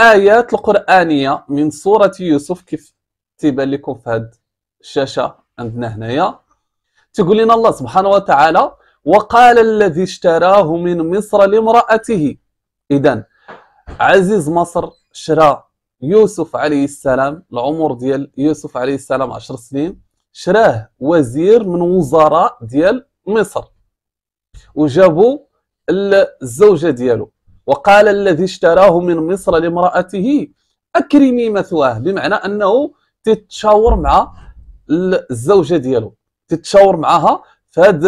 الآيات القرآنية من سورة يوسف كيف تيبان لكم في هاد الشاشة عندنا هنايا تقول لنا الله سبحانه وتعالى وقال الذي اشتراه من مصر لامرأته إذا عزيز مصر شرى يوسف عليه السلام العمر ديال يوسف عليه السلام 10 سنين شراه وزير من وزراء ديال مصر وجابوا الزوجه ديالو وقال الذي اشتراه من مصر لامرأته أكرمي مثواه بمعنى أنه تتشاور مع الزوجة ديالو تتشاور معها في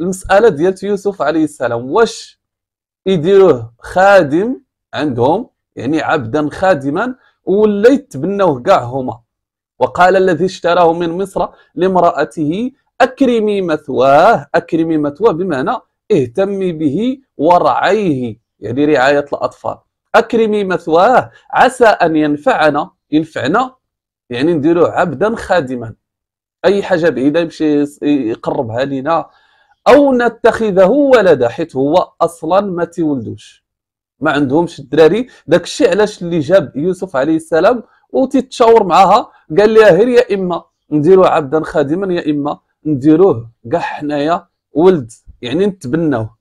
المسألة ديال يوسف عليه السلام واش يديروه خادم عندهم يعني عبدا خادما ولا يتبنوه كاع هما وقال الذي اشتراه من مصر لامرأته أكرمي مثواه أكرمي مثواه بمعنى اهتمي به ورعيه يعني رعاية الأطفال أكرمي مثواه عسى أن ينفعنا ينفعنا يعني نديروه عبدا خادما أي حاجة بعيدة يمشي يقربها لنا أو نتخذه ولدا حيت هو أصلا ما تيولدوش ما عندهمش الدراري داك الشيء علاش اللي جاب يوسف عليه السلام وتتشاور معاها قال لها هير يا إما نديروه عبدا خادما يا إما نديروه كاع حنايا ولد يعني نتبناوه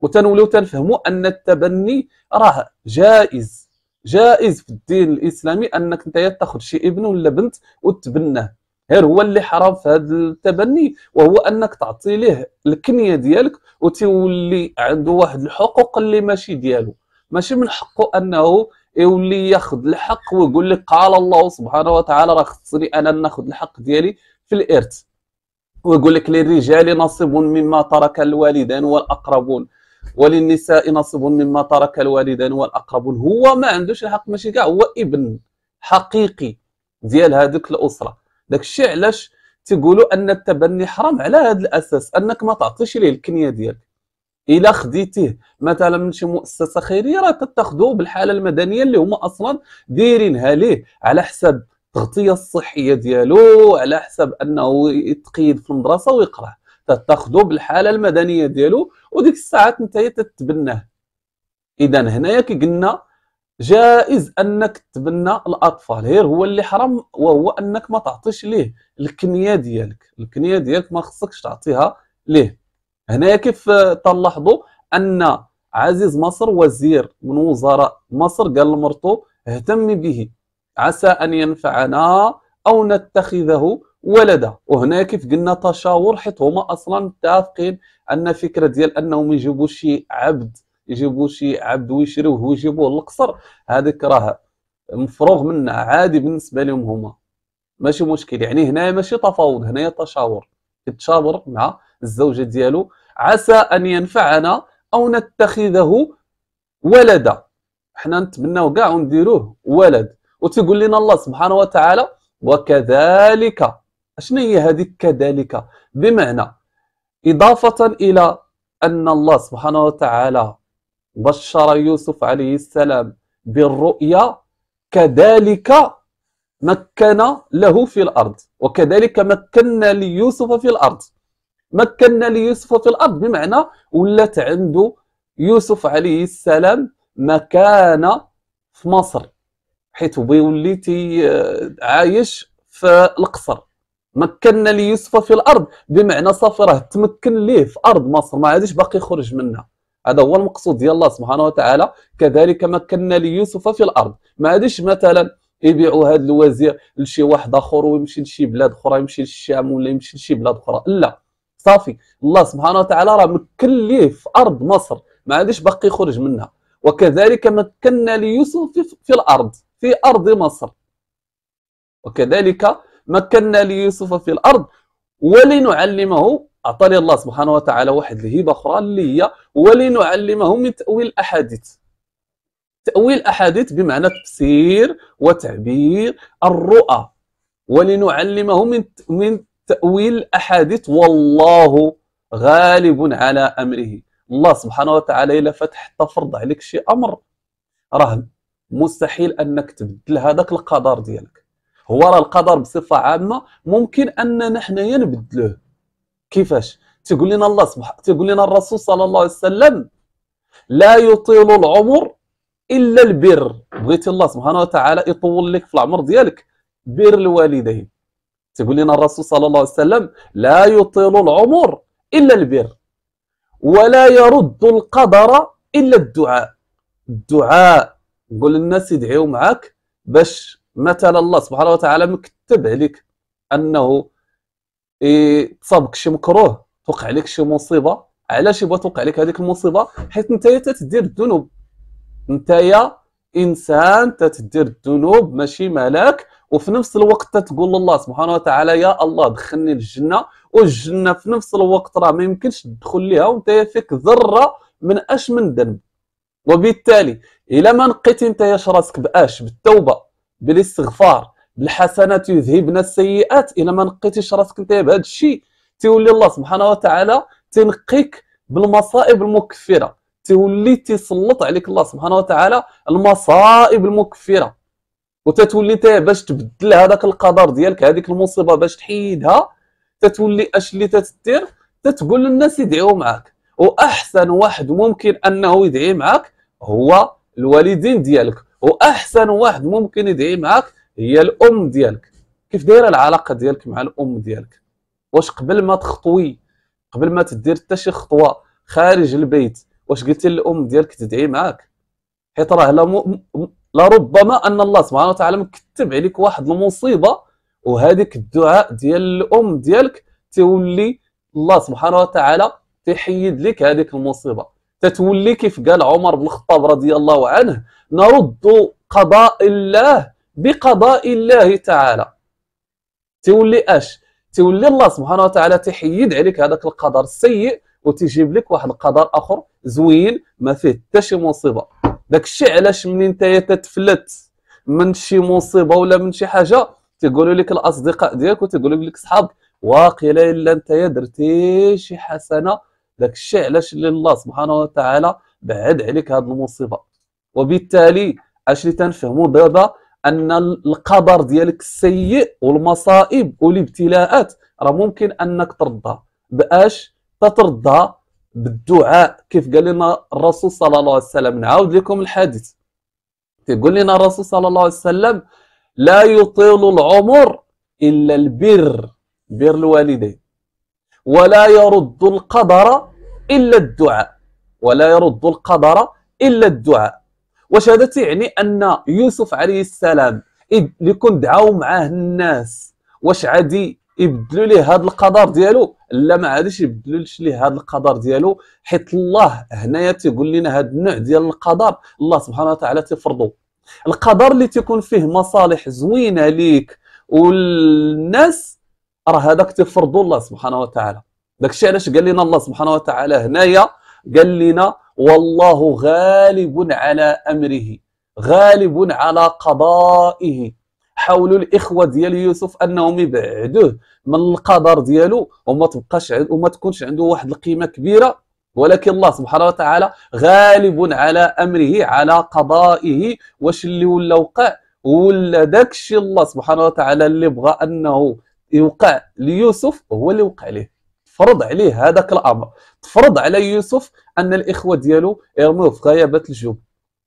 وتنولوا تنفهموا ان التبني راه جائز جائز في الدين الاسلامي انك انت تاخذ شي ابن ولا بنت وتبناه غير هو اللي حرام في هذا التبني وهو انك تعطي ليه الكنيه ديالك وتولي عنده واحد الحقوق اللي ماشي ديالو ماشي من حقه انه يولي ياخذ الحق ويقول لك قال الله سبحانه وتعالى راه خصني انا ناخذ الحق ديالي في الارث ويقول لك للرجال نصيب مما ترك الوالدان والاقربون وللنساء نصيب مما ترك الوالدان والاقربون هو ما عندوش الحق ماشي كاع هو ابن حقيقي ديال هذيك الاسره داك الشيء علاش تيقولوا ان التبني حرام على هذا الاساس انك ما تعطيش ليه الكنيه ديالك الا خديتيه مثلا من شي مؤسسه خيريه راه تتاخذوه بالحاله المدنيه اللي هما اصلا دايرينها ليه على حساب التغطيه الصحيه ديالو على حساب انه يتقيد في المدرسه ويقرا تاخذه بالحاله المدنيه ديالو وديك الساعات انت تتبناه اذا هنايا كي قلنا جائز انك تبنى الاطفال غير هو اللي حرام وهو انك ما تعطيش ليه الكنيه ديالك الكنيه ديالك ما خصكش تعطيها ليه هنايا كيف تلاحظوا ان عزيز مصر وزير من وزراء مصر قال لمرته اهتمي به عسى ان ينفعنا او نتخذه ولدا وهنا كيف قلنا تشاور حيت هما اصلا متفقين ان فكره ديال انهم يجيبوا شي عبد يجيبوا شي عبد ويشريوه ويجيبوه للقصر هذيك راه مفروغ منها عادي بالنسبه لهم هما ماشي مشكل يعني هنا ماشي تفاوض هنا تشاور يتشاور مع الزوجه ديالو عسى ان ينفعنا او نتخذه ولدا حنا نتمناو كاع ونديروه ولد وتقول لنا الله سبحانه وتعالى وكذلك شنو هي هذه كذلك بمعنى إضافة إلى أن الله سبحانه وتعالى بشر يوسف عليه السلام بالرؤيا كذلك مكن له في الأرض وكذلك مكنا ليوسف في الأرض مكنا ليوسف في الأرض بمعنى ولات عنده يوسف عليه السلام مكانة في مصر حيث بيولي آه، عايش في القصر مكنا ليوسف في الارض بمعنى صافي راه تمكن ليه في ارض مصر ما عادش باقي يخرج منها هذا هو المقصود ديال الله سبحانه وتعالى كذلك مكنا ليوسف في الارض ما عادش مثلا يبيعوا هذا الوزير لشي واحد اخر ويمشي لشي بلاد اخرى يمشي للشام ولا يمشي لشي بلاد اخرى لا صافي الله سبحانه وتعالى راه مكن ليه في ارض مصر ما عادش باقي يخرج منها وكذلك مكنا ليوسف في, في الارض في ارض مصر وكذلك مكنا ليوسف في الأرض ولنعلمه أعطاني الله سبحانه وتعالى واحد الهبة أخرى اللي هي ولنعلمه من تأويل الأحاديث تأويل الأحاديث بمعنى تفسير وتعبير الرؤى ولنعلمه من من تأويل الأحاديث والله غالب على أمره الله سبحانه وتعالى إلا فتح تفرض عليك شي أمر راه مستحيل أنك تبدل هذاك القدر ديالك هو راه القدر بصفه عامه ممكن اننا حنايا نبدلوه كيفاش تقول لنا الله سبحانه تقول لنا الرسول صلى الله عليه وسلم لا يطيل العمر الا البر بغيتي الله سبحانه وتعالى يطول لك في العمر ديالك بر الوالدين تقول لنا الرسول صلى الله عليه وسلم لا يطيل العمر الا البر ولا يرد القدر الا الدعاء الدعاء قول للناس يدعيو معاك باش مثلا الله سبحانه وتعالى مكتب عليك انه إيه، تصابك شي مكروه توقع عليك شي مصيبه علاش يبغى توقع عليك هذيك المصيبه حيت انت تدير الذنوب انت انسان تدير الذنوب ماشي ملاك وفي نفس الوقت تقول لله سبحانه وتعالى يا الله دخلني الجنه والجنه في نفس الوقت راه ما يمكنش تدخل ليها وانت فيك ذره من اش من ذنب وبالتالي الى ما نقيتي انت راسك باش بالتوبه بالاستغفار بالحسنات يذهبنا السيئات الى ما نقيتيش راسك انت بهذا الشيء تيولي الله سبحانه وتعالى تنقيك بالمصائب المكفره تولي تسلط عليك الله سبحانه وتعالى المصائب المكفره وتتولي انت باش تبدل هذاك القدر ديالك هذيك المصيبه باش تحيدها تتولي اش اللي تتدير تتقول للناس يدعوا معك واحسن واحد ممكن انه يدعي معك هو الوالدين ديالك واحسن واحد ممكن يدعي معك هي الام ديالك كيف دايره العلاقه ديالك مع الام ديالك واش قبل ما تخطوي قبل ما تدير حتى شي خطوه خارج البيت واش قلتي للام ديالك تدعي معك حيت راه م... لربما ان الله سبحانه وتعالى مكتب عليك واحد المصيبه وهذيك الدعاء ديال الام ديالك تولي الله سبحانه وتعالى تحيد لك هذيك المصيبه تتولي كيف قال عمر بن الخطاب رضي الله عنه نرد قضاء الله بقضاء الله تعالى تولي اش تولي الله سبحانه وتعالى تحيد عليك هذاك القدر السيء وتجيب لك واحد القدر اخر زوين ما فيه حتى شي مصيبه داك الشيء علاش ملي انت تتفلت من شي مصيبه ولا من شي حاجه تيقولوا لك الاصدقاء ديالك وتيقولوا لك صحابك واقيلا الا انت درتي شي حسنه داك الشيء علاش الله سبحانه وتعالى بعد عليك هذه المصيبه وبالتالي اش اللي تنفهموا دابا ان القدر ديالك السيء والمصائب والابتلاءات راه ممكن انك ترضى باش تترضى بالدعاء كيف قال لنا الرسول صلى الله عليه وسلم نعاود لكم الحديث تيقول لنا الرسول صلى الله عليه وسلم لا يطيل العمر الا البر بر الوالدين ولا يرد القدر الا الدعاء ولا يرد القدر الا الدعاء واش هذا تيعني ان يوسف عليه السلام اللي كون دعاو معاه الناس واش عادي يبدلوا ليه هذا القدر ديالو لا ما عادش يبدلوا ليه هذا القدر ديالو حيت الله هنايا تيقول لنا هذا النوع ديال القدر الله سبحانه وتعالى تفرضه القدر اللي تيكون فيه مصالح زوينه ليك والناس راه هذاك تفرضه الله سبحانه وتعالى داكشي علاش قال لنا الله سبحانه وتعالى هنايا قال لنا والله غالب على أمره غالب على قضائه حاولوا الاخوه ديال يوسف انهم يبعدوه من القدر ديالو وما تبقاش وما تكونش عنده واحد القيمه كبيره ولكن الله سبحانه وتعالى غالب على امره على قضائه واش اللي ولا وقع ولا داكشي الله سبحانه وتعالى اللي بغى انه يوقع ليوسف هو اللي وقع ليه فرض عليه هذاك الامر تفرض على يوسف ان الاخوه ديالو يرموه في غيابه الجب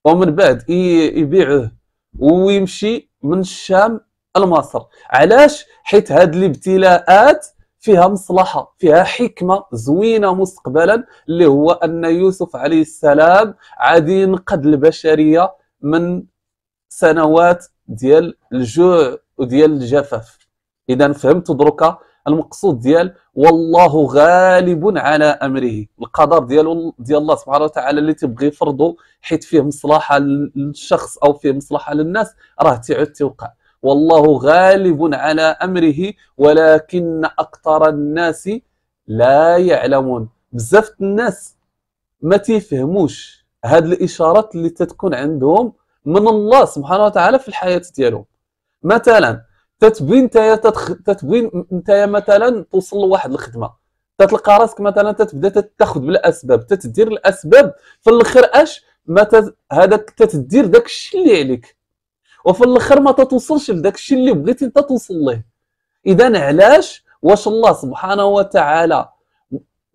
ومن بعد يبيعه ويمشي من الشام لمصر علاش حيت هاد الابتلاءات فيها مصلحه فيها حكمه زوينه مستقبلا اللي هو ان يوسف عليه السلام عادي ينقذ البشريه من سنوات ديال الجوع وديال الجفاف اذا فهمت دركا المقصود ديال والله غالب على امره القدر ديال ديال الله سبحانه وتعالى اللي تيبغي يفرضه حيت فيه مصلحه للشخص او فيه مصلحه للناس راه تعود توقع والله غالب على امره ولكن اكثر الناس لا يعلمون بزاف الناس ما تيفهموش هاد الاشارات اللي تتكون عندهم من الله سبحانه وتعالى في الحياه ديالهم مثلا تتبين نتايا تتخ... تتبين نتايا مثلا توصل لواحد الخدمه تتلقى راسك مثلا تتبدا تاخذ بالاسباب تتدير الاسباب في الاخر اش ما تت... هذا تتدير داك الشيء اللي عليك وفي الاخر ما تتوصلش لداك الشيء اللي بغيتي انت توصل ليه اذا علاش واش الله سبحانه وتعالى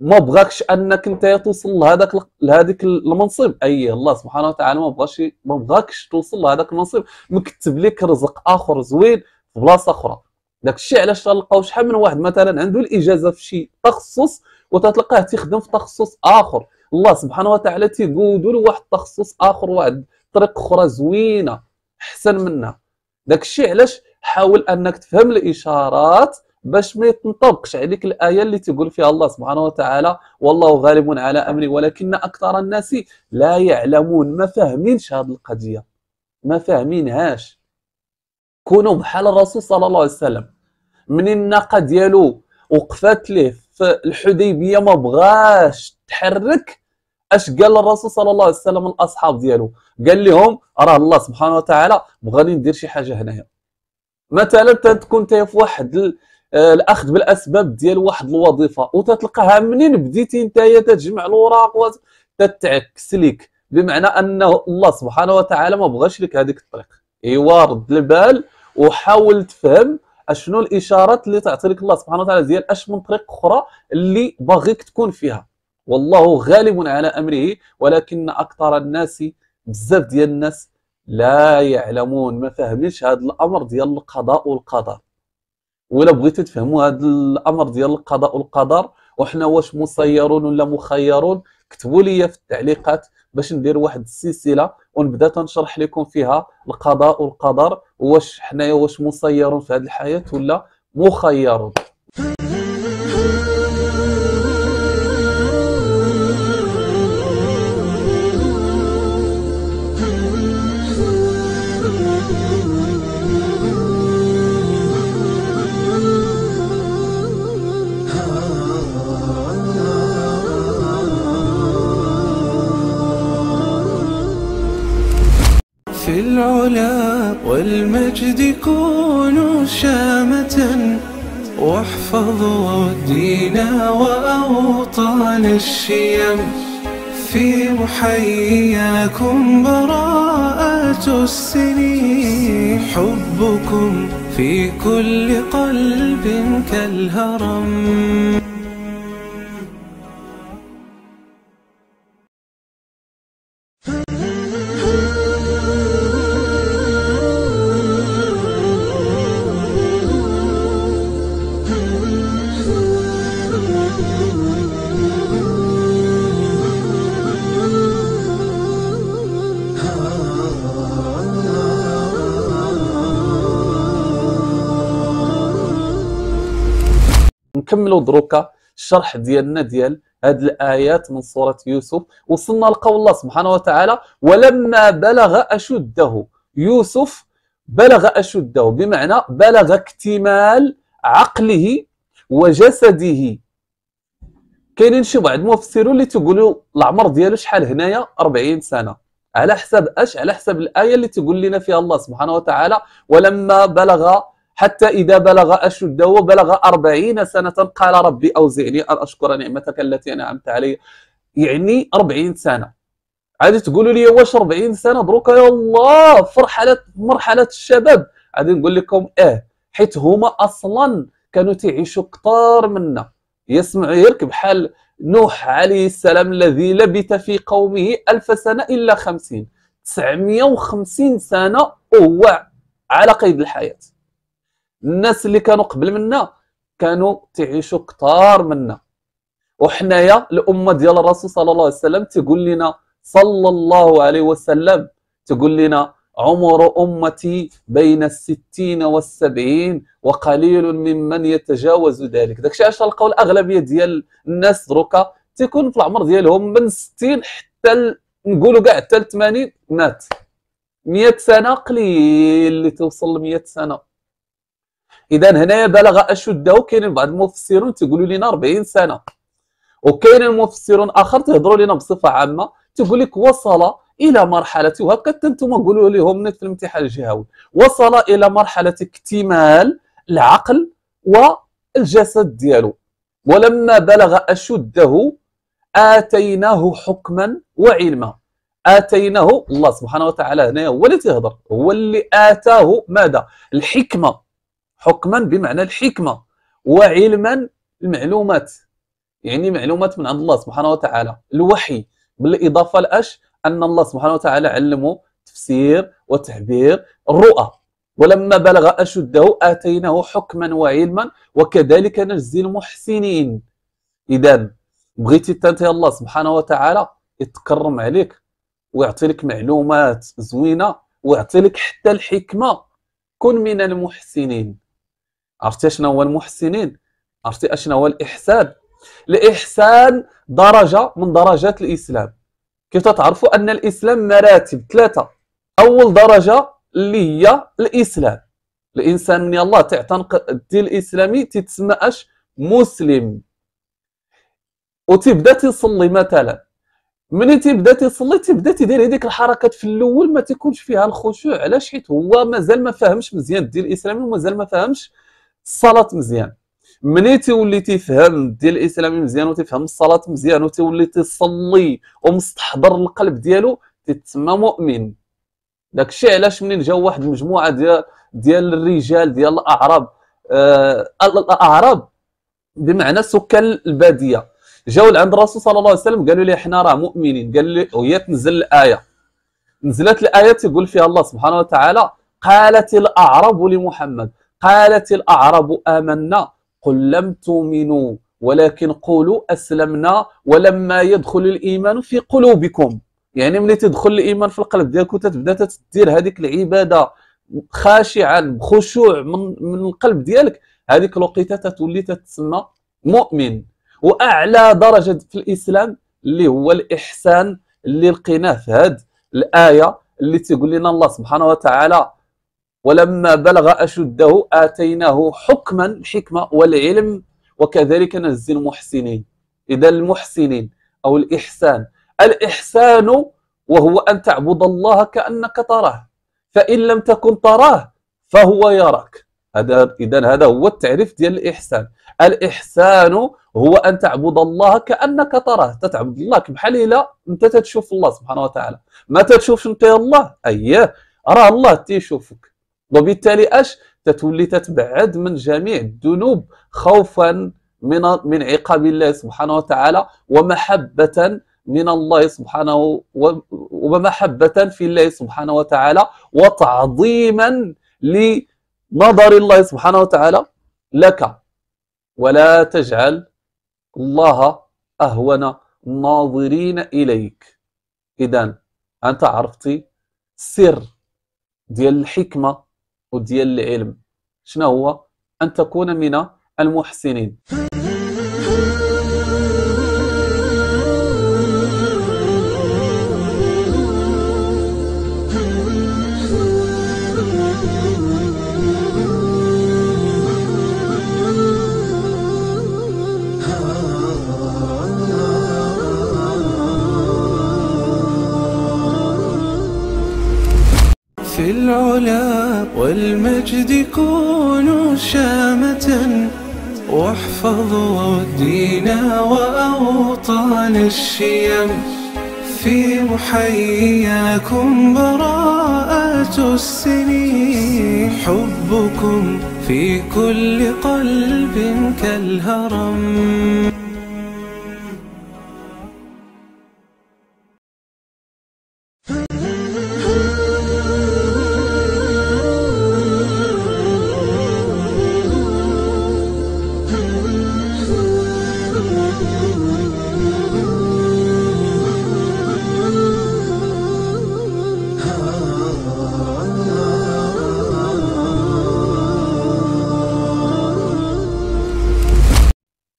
ما بغاكش انك انت توصل لهذاك لهذيك المنصب اي الله سبحانه وتعالى ما بغاش ما بغاكش توصل لهذاك المنصب مكتب لك رزق اخر زوين في بلاصه اخرى داك الشيء علاش تلقاو شحال من واحد مثلا عنده الاجازه في شي تخصص وتتلقاه تيخدم في تخصص اخر الله سبحانه وتعالى تيقودو له واحد التخصص اخر واحد طريق اخرى زوينه احسن منها داك الشيء علاش حاول انك تفهم الاشارات باش ما تنطبقش عليك الايه اللي تقول فيها الله سبحانه وتعالى والله غالب على امري ولكن اكثر الناس لا يعلمون ما فاهمينش هذه القضيه ما فاهمينهاش كونوا بحال الرسول صلى الله عليه وسلم منين الناقه ديالو وقفات ليه في الحديبيه ما بغاش تحرك اش قال الرسول صلى الله عليه وسلم الاصحاب ديالو قال لهم راه الله سبحانه وتعالى بغاني ندير شي حاجه هنايا مثلا تكون انت في واحد آه، الاخذ بالاسباب ديال واحد الوظيفه وتتلقاها منين بديتي انت تجمع الاوراق تتعكس ليك بمعنى انه الله سبحانه وتعالى ما بغاش لك هذيك الطريق ايوا رد البال وحاول تفهم اشنو الاشارات اللي تعطي لك الله سبحانه وتعالى ديال اش من طريق اخرى اللي باغيك تكون فيها والله غالب على امره ولكن اكثر الناس بزاف ديال الناس لا يعلمون ما فاهمينش هذا الامر ديال القضاء والقدر ولا بغيتو تفهموا هذا الامر ديال القضاء والقدر وحنا واش مسيرون ولا مخيرون كتبوا لي في التعليقات باش ندير واحد السلسله ونبدا تنشرح لكم فيها القضاء والقدر واش حنايا واش مسير في هذه الحياه ولا مخير والمجد كونوا شامة واحفظوا الدين وأوطان الشيم في محياكم براءة السنين حبكم في كل قلب كالهرم نكملوا دروكا الشرح ديالنا ديال هاد الايات من سوره يوسف وصلنا لقول الله سبحانه وتعالى ولما بلغ اشده يوسف بلغ اشده بمعنى بلغ اكتمال عقله وجسده كاينين شي بعض المفسرين اللي تقولوا العمر ديالو شحال هنايا 40 سنه على حسب اش على حسب الايه اللي تقول لنا فيها الله سبحانه وتعالى ولما بلغ حتى إذا بلغ أشده وبلغ أربعين سنة قال ربي أوزعني أن أشكر نعمتك التي أنعمت علي يعني أربعين سنة عادي تقولوا لي واش 40 سنه دروكا يا الله في مرحله مرحله الشباب عادي نقول لكم إيه حيت هما اصلا كانوا تعيشوا كتار منا يسمع يرك بحال نوح عليه السلام الذي لبث في قومه ألف سنة إلا خمسين 950 سنة وهو على قيد الحياة الناس اللي كانوا قبل منا كانوا تعيشوا كثار منا وحنايا الامه ديال الرسول صلى الله عليه وسلم تقول لنا صلى الله عليه وسلم تقول لنا عمر امتي بين الستين والسبعين وقليل ممن يتجاوز ذلك داكشي علاش تلقاو الاغلبيه ديال الناس دروكا تيكون في العمر ديالهم من 60 حتى نقولوا كاع حتى ل 80 مات 100 سنه قليل اللي توصل ل 100 سنه اذا هنايا بلغ اشده كاين بعض المفسرون تيقولوا لنا 40 سنه وكاين مفسرون اخر تهضروا لنا بصفه عامه تقول لك وصل الى مرحله وهكا انتم قولوا لهم في الامتحان الجهوي وصل الى مرحله اكتمال العقل والجسد ديالو ولما بلغ اشده اتيناه حكما وعلما اتيناه الله سبحانه وتعالى هنا هو اللي تيهضر هو اللي اتاه ماذا الحكمه حكما بمعنى الحكمة وعلما المعلومات يعني معلومات من عند الله سبحانه وتعالى الوحي بالإضافة لأش أن الله سبحانه وتعالى علمه تفسير وتعبير الرؤى ولما بلغ أشده آتيناه حكما وعلما وكذلك نجزي المحسنين إذا بغيتي انت الله سبحانه وتعالى يتكرم عليك ويعطي لك معلومات زوينة ويعطي لك حتى الحكمة كن من المحسنين عرفتي شنو هو المحسنين عرفتي شنو هو الاحسان الاحسان درجه من درجات الاسلام كيف تعرفوا ان الاسلام مراتب ثلاثه اول درجه اللي هي الاسلام الانسان من الله تعتنق الدين الاسلامي تتسمى اش مسلم وتبدا تصلي مثلا ملي تيبدا تيصلي تيبدا تيدير هذيك الحركات في الاول ما تيكونش فيها الخشوع علاش حيت هو مازال ما فاهمش مزيان الدين الاسلامي ومازال ما فاهمش الصلاه مزيان ملي تولي تفهم الدين الاسلامي مزيان وتفهم الصلاه مزيان وتولي تصلي ومستحضر القلب ديالو تتسمى مؤمن الشيء علاش منين جا واحد المجموعه ديال ديال الرجال ديال الاعراب آه الاعراب بمعنى سكان الباديه جاو لعند الرسول صلى الله عليه وسلم قالوا لي حنا راه مؤمنين قال لي وهي تنزل الايه نزلت الايه تقول فيها الله سبحانه وتعالى قالت الاعراب لمحمد قالت الأعراب آمنا قل لم تؤمنوا ولكن قولوا أسلمنا ولما يدخل الإيمان في قلوبكم يعني ملي تدخل الإيمان في القلب ديالك وتتبدا تدير هذيك العبادة خاشعا بخشوع من, من القلب ديالك هذيك الوقيته تتولي تتسمى مؤمن وأعلى درجة في الإسلام اللي هو الإحسان اللي لقيناه في هذه الآية اللي تيقول لنا الله سبحانه وتعالى ولما بلغ أشده آتيناه حكما الحكمة والعلم وكذلك نزل المحسنين إذا المحسنين أو الإحسان الإحسان وهو أن تعبد الله كأنك تراه فإن لم تكن تراه فهو يراك هذا إذا هذا هو التعريف ديال الإحسان الإحسان هو أن تعبد الله كأنك تراه تتعبد الله بحال إلا أنت تتشوف الله سبحانه وتعالى ما تتشوفش أنت الله أيه راه الله تيشوفك وبالتالي اش تتولي تتبعد من جميع الذنوب خوفا من من عقاب الله سبحانه وتعالى ومحبه من الله سبحانه ومحبه في الله سبحانه وتعالى وتعظيما لنظر الله سبحانه وتعالى لك ولا تجعل الله اهون الناظرين اليك اذا انت عرفتي سر ديال الحكمه وديال العلم شنو هو أن تكون من المحسنين والمجد كونوا شامة واحفظوا الدين وأوطان الشيم في محياكم براءة السنين حبكم في كل قلب كالهرم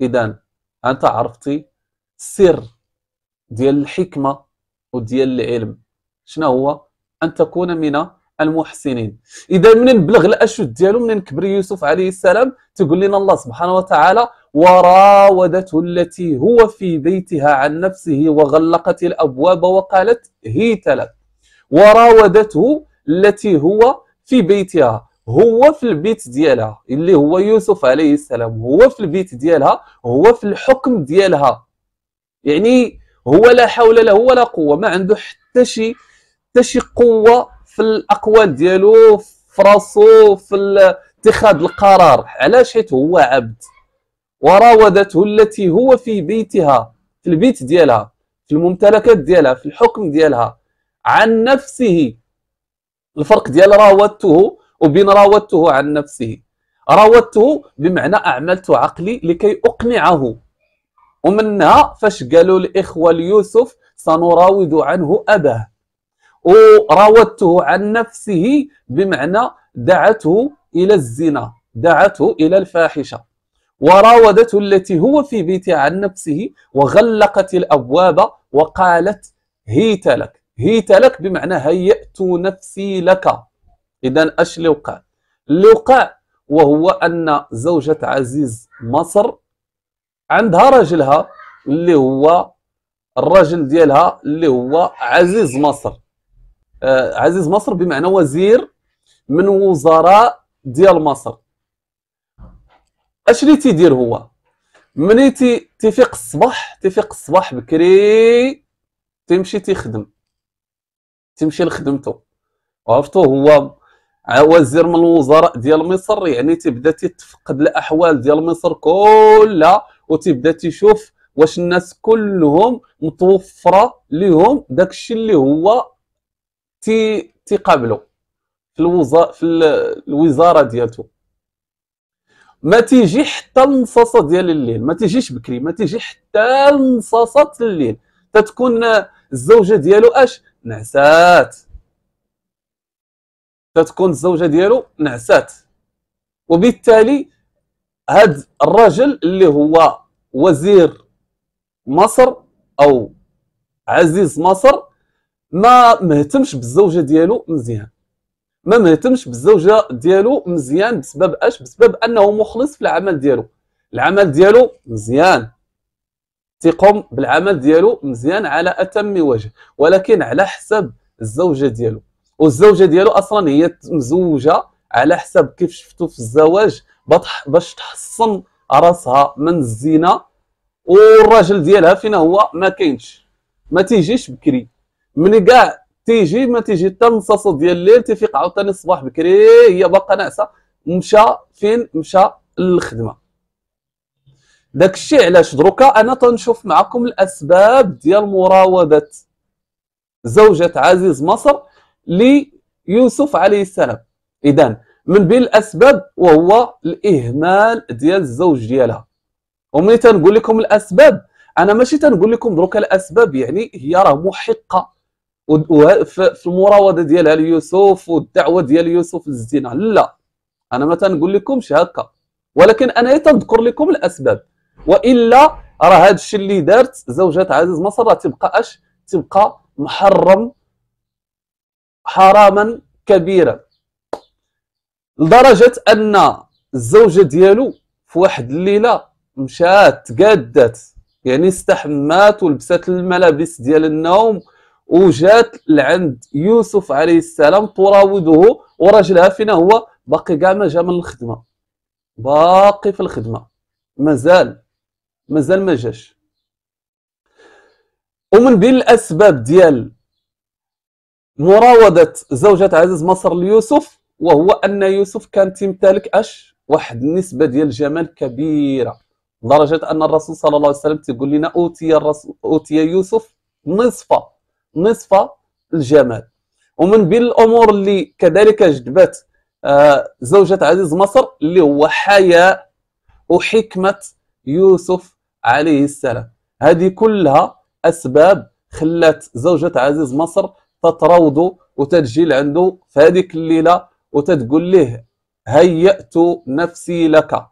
اذا انت عرفتي السر ديال الحكمه وديال العلم شنو هو ان تكون من المحسنين اذا من بلغ الاشد ديالو من كبر يوسف عليه السلام تقول لنا الله سبحانه وتعالى وراودته التي هو في بيتها عن نفسه وغلقت الابواب وقالت هيت لك وراودته التي هو في بيتها هو في البيت ديالها اللي هو يوسف عليه السلام هو في البيت ديالها هو في الحكم ديالها يعني هو لا حول له ولا قوه ما عنده حتى شي حتى شي قوه في الاقوال ديالو في راسو في اتخاذ القرار علاش حيت هو عبد وراودته التي هو في بيتها في البيت ديالها في الممتلكات ديالها في الحكم ديالها عن نفسه الفرق ديال راودته وبين راودته عن نفسه راودته بمعنى أعملت عقلي لكي أقنعه ومنها فاش قالوا الإخوة ليوسف سنراود عنه أباه وراودته عن نفسه بمعنى دعته إلى الزنا دعته إلى الفاحشة وراودته التي هو في بيته عن نفسه وغلقت الأبواب وقالت هيت لك هيت لك بمعنى هيأت نفسي لك إذا أش اللي وقع اللي وقع وهو أن زوجة عزيز مصر عندها راجلها اللي هو الراجل ديالها اللي هو عزيز مصر آه عزيز مصر بمعنى وزير من وزراء ديال مصر اش اللي تيدير هو ملي تي تيفيق الصباح تيفيق الصباح بكري تيمشي تيخدم تيمشي لخدمته عرفتو هو وزير من الوزراء ديال مصر يعني تبدا تتفقد الاحوال ديال مصر كلها وتبدا تشوف واش الناس كلهم متوفره لهم داك الشيء اللي هو تي تيقابلو في الوزاره في الوزاره ديالته ما تيجي حتى النصاصه ديال الليل ما تيجيش بكري ما تيجي حتى النصاصه الليل تتكون الزوجه ديالو اش نعسات تتكون الزوجه ديالو نعسات وبالتالي هاد الرجل اللي هو وزير مصر او عزيز مصر ما مهتمش بالزوجه ديالو مزيان ما مهتمش بالزوجه ديالو مزيان بسبب اش بسبب انه مخلص في العمل ديالو العمل ديالو مزيان تيقوم بالعمل ديالو مزيان على اتم وجه ولكن على حسب الزوجه ديالو والزوجه ديالو اصلا هي مزوجه على حسب كيف شفتوا في الزواج باش تحصن راسها من الزنا والراجل ديالها فينا هو ما كاينش ما تيجيش بكري من كاع تيجي ما تيجي حتى النصاص ديال الليل تيفيق عاوتاني الصباح بكري هي باقا ناعسه مشى فين مشى للخدمه داك الشيء علاش دروكا انا تنشوف معكم الاسباب ديال مراودة زوجة عزيز مصر ليوسف عليه السلام اذا من بين الاسباب وهو الاهمال ديال الزوج ديالها ومن تنقول لكم الاسباب انا ماشي تنقول لكم دروك الاسباب يعني هي راه محقه في المراوده ديالها ليوسف والدعوه ديال يوسف للزنا لا انا ما تنقول لكمش هكا ولكن انا تنذكر لكم الاسباب والا راه هذا الشيء اللي دارت زوجات عزيز مصر تبقى اش تبقى محرم حراما كبيرا لدرجه ان الزوجه ديالو في واحد الليله مشات تقادت يعني استحمات ولبست الملابس ديال النوم وجات لعند يوسف عليه السلام تراوده وراجلها فينا هو باقي كاع ما جا من الخدمه باقي في الخدمه مازال مازال ما جاش ومن بين الاسباب ديال مراودة زوجة عزيز مصر ليوسف وهو أن يوسف كان تمتلك أش واحد النسبة ديال الجمال كبيرة لدرجة أن الرسول صلى الله عليه وسلم تيقول لنا أوتي الرسول أوتي يوسف نصف نصف الجمال ومن بين الأمور اللي كذلك جذبت آه، زوجة عزيز مصر اللي هو حياء وحكمة يوسف عليه السلام هذه كلها أسباب خلت زوجة عزيز مصر تتروضوا وتتجي لعندو في هذيك الليله وتتقول ليه هيأت نفسي لك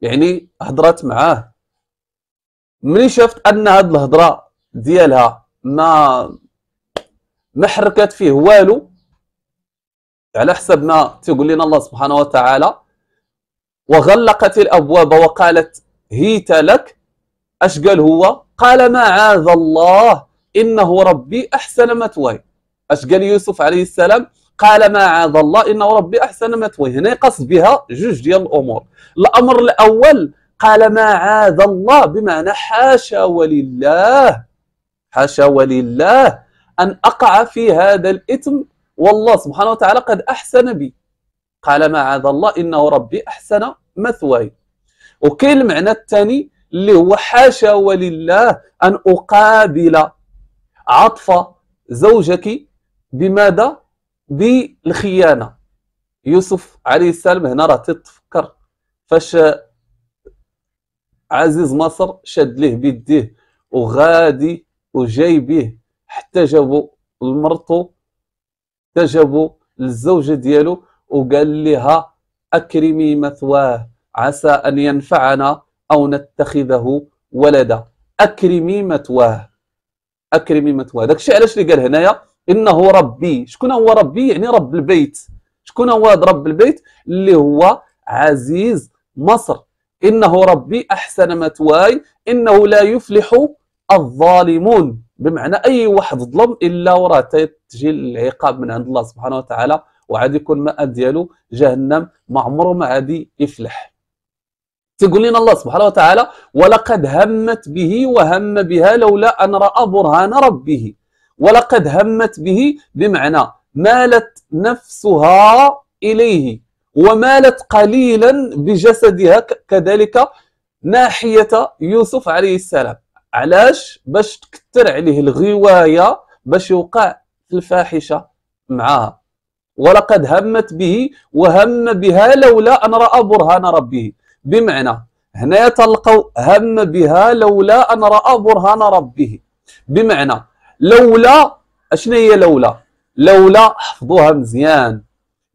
يعني هضرات معاه ملي شافت ان هاد الهضره ديالها ما ما حركات فيه والو على حسب ما تيقول لنا الله سبحانه وتعالى وغلقت الابواب وقالت هيت لك اش قال هو قال معاذ الله انه ربي احسن مثواي اش قال يوسف عليه السلام قال معاذ الله انه ربي احسن مثوي هنا قصد بها جوج ديال الامور الامر الاول قال معاذ الله بمعنى حاشا ولله حاشا ولله ان اقع في هذا الاثم والله سبحانه وتعالى قد احسن بي قال معاذ الله انه ربي احسن مثواي وكاين المعنى الثاني اللي هو حاشا ولله ان اقابل عطف زوجك بماذا بالخيانه يوسف عليه السلام هنا راه تتفكر فاش عزيز مصر شاد ليه بيديه وغادي وجاي به حتى جابو لمرته حتى جابو للزوجه ديالو وقال لها اكرمي مثواه عسى ان ينفعنا او نتخذه ولدا اكرمي مثواه اكرمي مثواه داكشي علاش اللي قال هنايا انه ربي شكون هو ربي يعني رب البيت شكون هو رب البيت اللي هو عزيز مصر انه ربي احسن مثواي انه لا يفلح الظالمون بمعنى اي واحد ظلم الا وراه تجي العقاب من عند الله سبحانه وتعالى وعاد يكون ما ديالو جهنم ما عمره ما عاد يفلح تقول لنا الله سبحانه وتعالى ولقد همت به وهم بها لولا ان راى برهان ربه ولقد همت به بمعنى مالت نفسها إليه ومالت قليلا بجسدها كذلك ناحية يوسف عليه السلام علاش باش تكثر عليه الغواية باش يوقع في الفاحشة معها ولقد همت به وهم بها لولا أن رأى برهان ربه بمعنى هنا يتلقوا هم بها لولا أن رأى برهان ربه بمعنى لولا اشنو هي لولا لولا حفظوها مزيان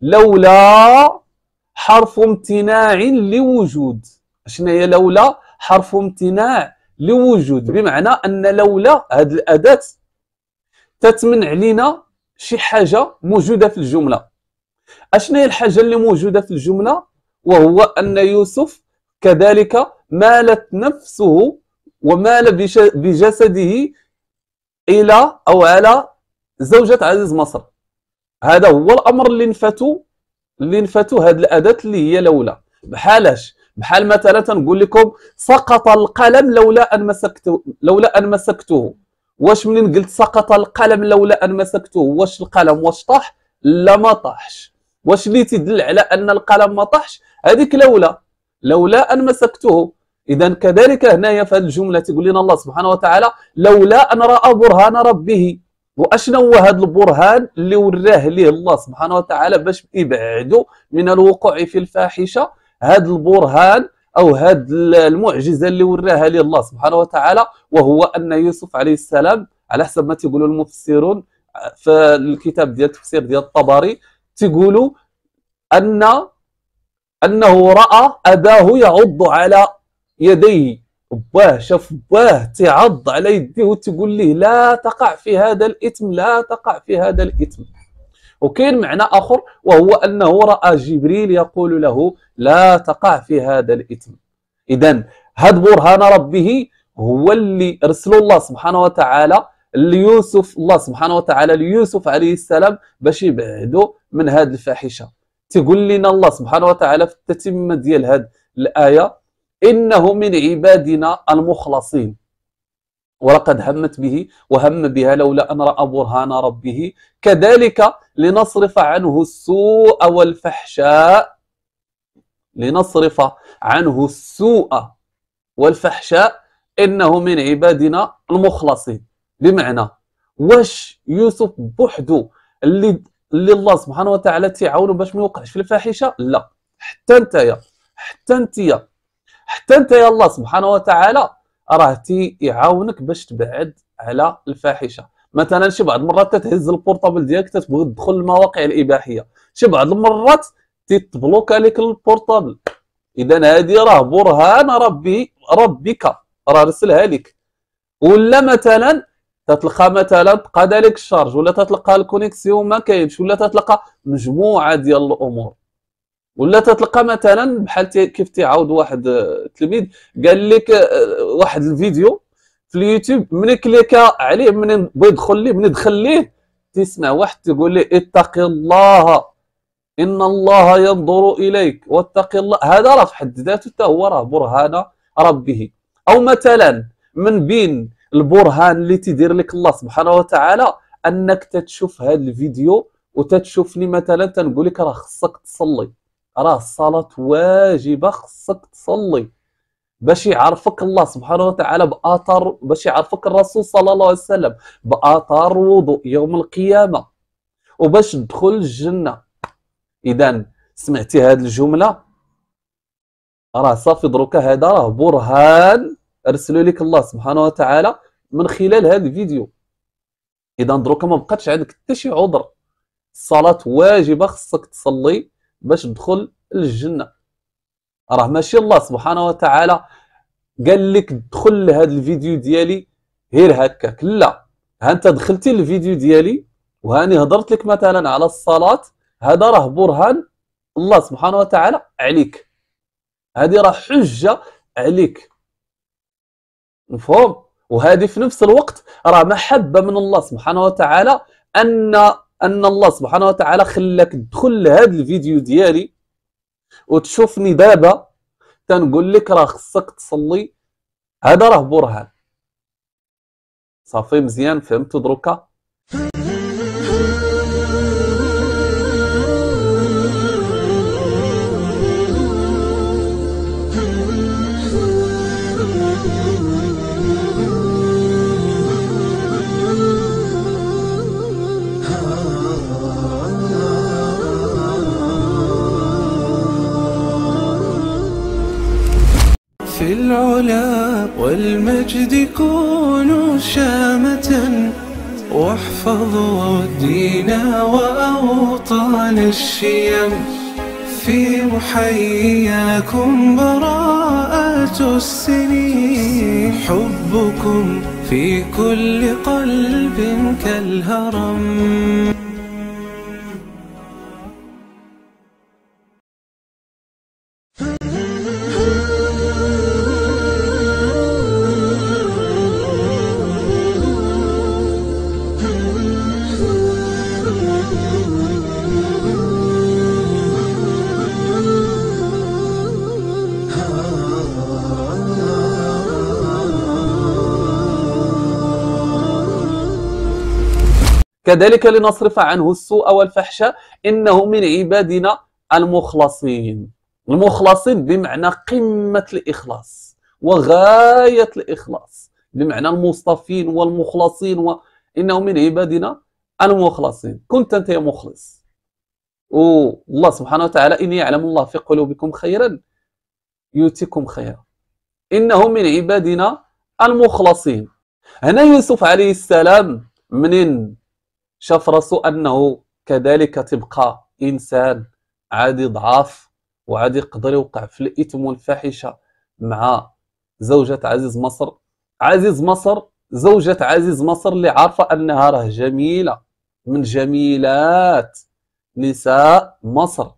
لولا حرف امتناع لوجود اشنا هي لولا حرف امتناع لوجود بمعنى ان لولا هذه الاداه تتمنع لنا شي حاجه موجوده في الجمله اشنا هي الحاجه اللي موجوده في الجمله وهو ان يوسف كذلك مالت نفسه ومال بجسده الى او على زوجة عزيز مصر هذا هو الامر اللي نفاتو اللي نفاتو هاد الاداه اللي هي لولا بحالاش بحال مثلا تنقول لكم سقط القلم لولا ان مسكته لولا ان مسكته واش منين قلت سقط القلم لولا ان مسكته واش القلم واش طاح لا ما طاحش واش اللي تدل على ان القلم ما طاحش هذيك لولا لولا ان مسكته إذا كذلك هنا في الجملة تقول لنا الله سبحانه وتعالى لولا أن رأى برهان ربه واشنا هو هذا البرهان اللي وراه ليه الله سبحانه وتعالى باش يبعدوا من الوقوع في الفاحشه هذا البرهان او هذا المعجزه اللي وراها ليه الله سبحانه وتعالى وهو ان يوسف عليه السلام على حسب ما تيقولوا المفسرون في الكتاب ديال التفسير ديال الطبري تيقولوا ان انه راى اباه يعض على يديه باه شاف باه تعض على يديه وتقول له لا تقع في هذا الإثم لا تقع في هذا الإثم وكاين معنى آخر وهو أنه رأى جبريل يقول له لا تقع في هذا الإثم إذا هذا برهان ربه هو اللي رسل الله سبحانه وتعالى ليوسف الله سبحانه وتعالى ليوسف عليه السلام باش يبعدو من هذه الفاحشه تقول لنا الله سبحانه وتعالى في التتمه ديال هذه الايه إنه من عبادنا المخلصين ولقد همت به وهم بها لولا أن رأى برهان ربه كذلك لنصرف عنه السوء والفحشاء لنصرف عنه السوء والفحشاء إنه من عبادنا المخلصين بمعنى واش يوسف بوحدو اللي اللي الله سبحانه وتعالى تعاونه باش ما يوقعش في الفاحشه لا حتى انت يا حتى يا حتى انت يا الله سبحانه وتعالى راه تيعاونك باش تبعد على الفاحشه مثلا شي بعض المرات تتهز البورطابل ديالك تتبغي تدخل المواقع الاباحيه شي بعض المرات تيتبلوك عليك البورطابل اذا هذه راه برهان ربي ربك راه رسلها لك ولا مثلا تتلقى مثلا تقاد عليك الشارج ولا تتلقى الكونيكسيون ما كاينش ولا تتلقى مجموعه ديال الامور ولا تتلقى مثلا بحال كيف تعاود واحد التلميذ آه، قال لك آه، آه، واحد الفيديو في اليوتيوب من كليكا عليه من بغى يدخل ليه من دخل ليه تسمع واحد تقول لي اتق الله ان الله ينظر اليك واتق الله هذا راه في حد ذاته حتى هو راه برهان ربه او مثلا من بين البرهان اللي تدير لك الله سبحانه وتعالى انك تتشوف هذا الفيديو وتتشوفني مثلا تنقول لك راه خصك تصلي راه الصلاة واجبة خصك تصلي باش يعرفك الله سبحانه وتعالى بآثار باش يعرفك الرسول صلى الله عليه وسلم بآثار وضوء يوم القيامة وباش تدخل الجنة إذا سمعتي هذه الجملة راه صافي دروكا هذا راه برهان ارسلوا لك الله سبحانه وتعالى من خلال هذا الفيديو اذا دروكا ما بقاتش عندك حتى شي عذر الصلاه واجبه خصك تصلي باش تدخل للجنه راه ماشي الله سبحانه وتعالى قال لك دخل لهذا الفيديو ديالي غير هكاك لا ها انت دخلتي الفيديو ديالي وهاني هضرت لك مثلا على الصلاه هذا راه برهان الله سبحانه وتعالى عليك هذه راه حجه عليك مفهوم وهذه في نفس الوقت راه محبه من الله سبحانه وتعالى ان ان الله سبحانه وتعالى خلاك تدخل لهذا الفيديو ديالي وتشوفني دابا تنقول لك راه خصك تصلي هذا راه برهان صافي مزيان فهمتوا دروكا في العلا والمجد كونوا شامة واحفظوا الدين وأوطان الشيم في محياكم براءة السنين حبكم في كل قلب كالهرم كذلك لنصرف عنه السوء والفحشاء إنه من عبادنا المخلصين المخلصين بمعنى قمة الإخلاص وغاية الإخلاص بمعنى المصطفين والمخلصين وإنه من عبادنا المخلصين كنت أنت يا مخلص والله سبحانه وتعالى إن يعلم الله في قلوبكم خيرا يؤتكم خيرا إنه من عبادنا المخلصين هنا يوسف عليه السلام منين شاف راسو أنه كذلك تبقى إنسان عادي ضعاف وعادي يقدر يوقع في الإثم والفاحشة مع زوجة عزيز مصر عزيز مصر زوجة عزيز مصر اللي عارفة أنها راه جميلة من جميلات نساء مصر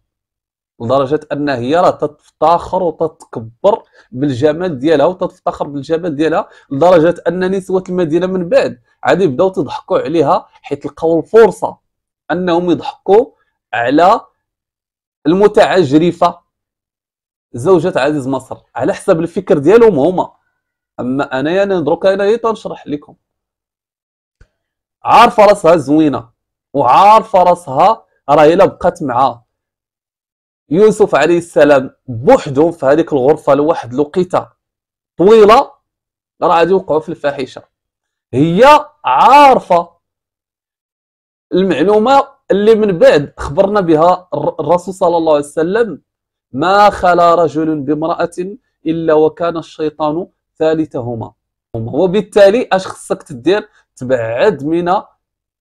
لدرجة أن هي راه تتفتخر وتتكبر بالجمال ديالها وتتفتخر بالجمال ديالها لدرجة أن نسوة المدينة من بعد عاد يبداو تضحكوا عليها حيت لقاو الفرصه انهم يضحكوا على المتعجرفه زوجة عزيز مصر على حسب الفكر ديالهم هما اما انايا انا دروك انا غير تنشرح لكم عارفه راسها زوينه وعارفه راسها راهي الا بقات مع يوسف عليه السلام بوحدهم في هذيك الغرفه لواحد الوقيته طويله راه غادي يوقعوا في الفاحشه هي عارفه المعلومه اللي من بعد خبرنا بها الرسول صلى الله عليه وسلم ما خلا رجل بامراه الا وكان الشيطان ثالثهما وبالتالي اش خصك تدير تبعد من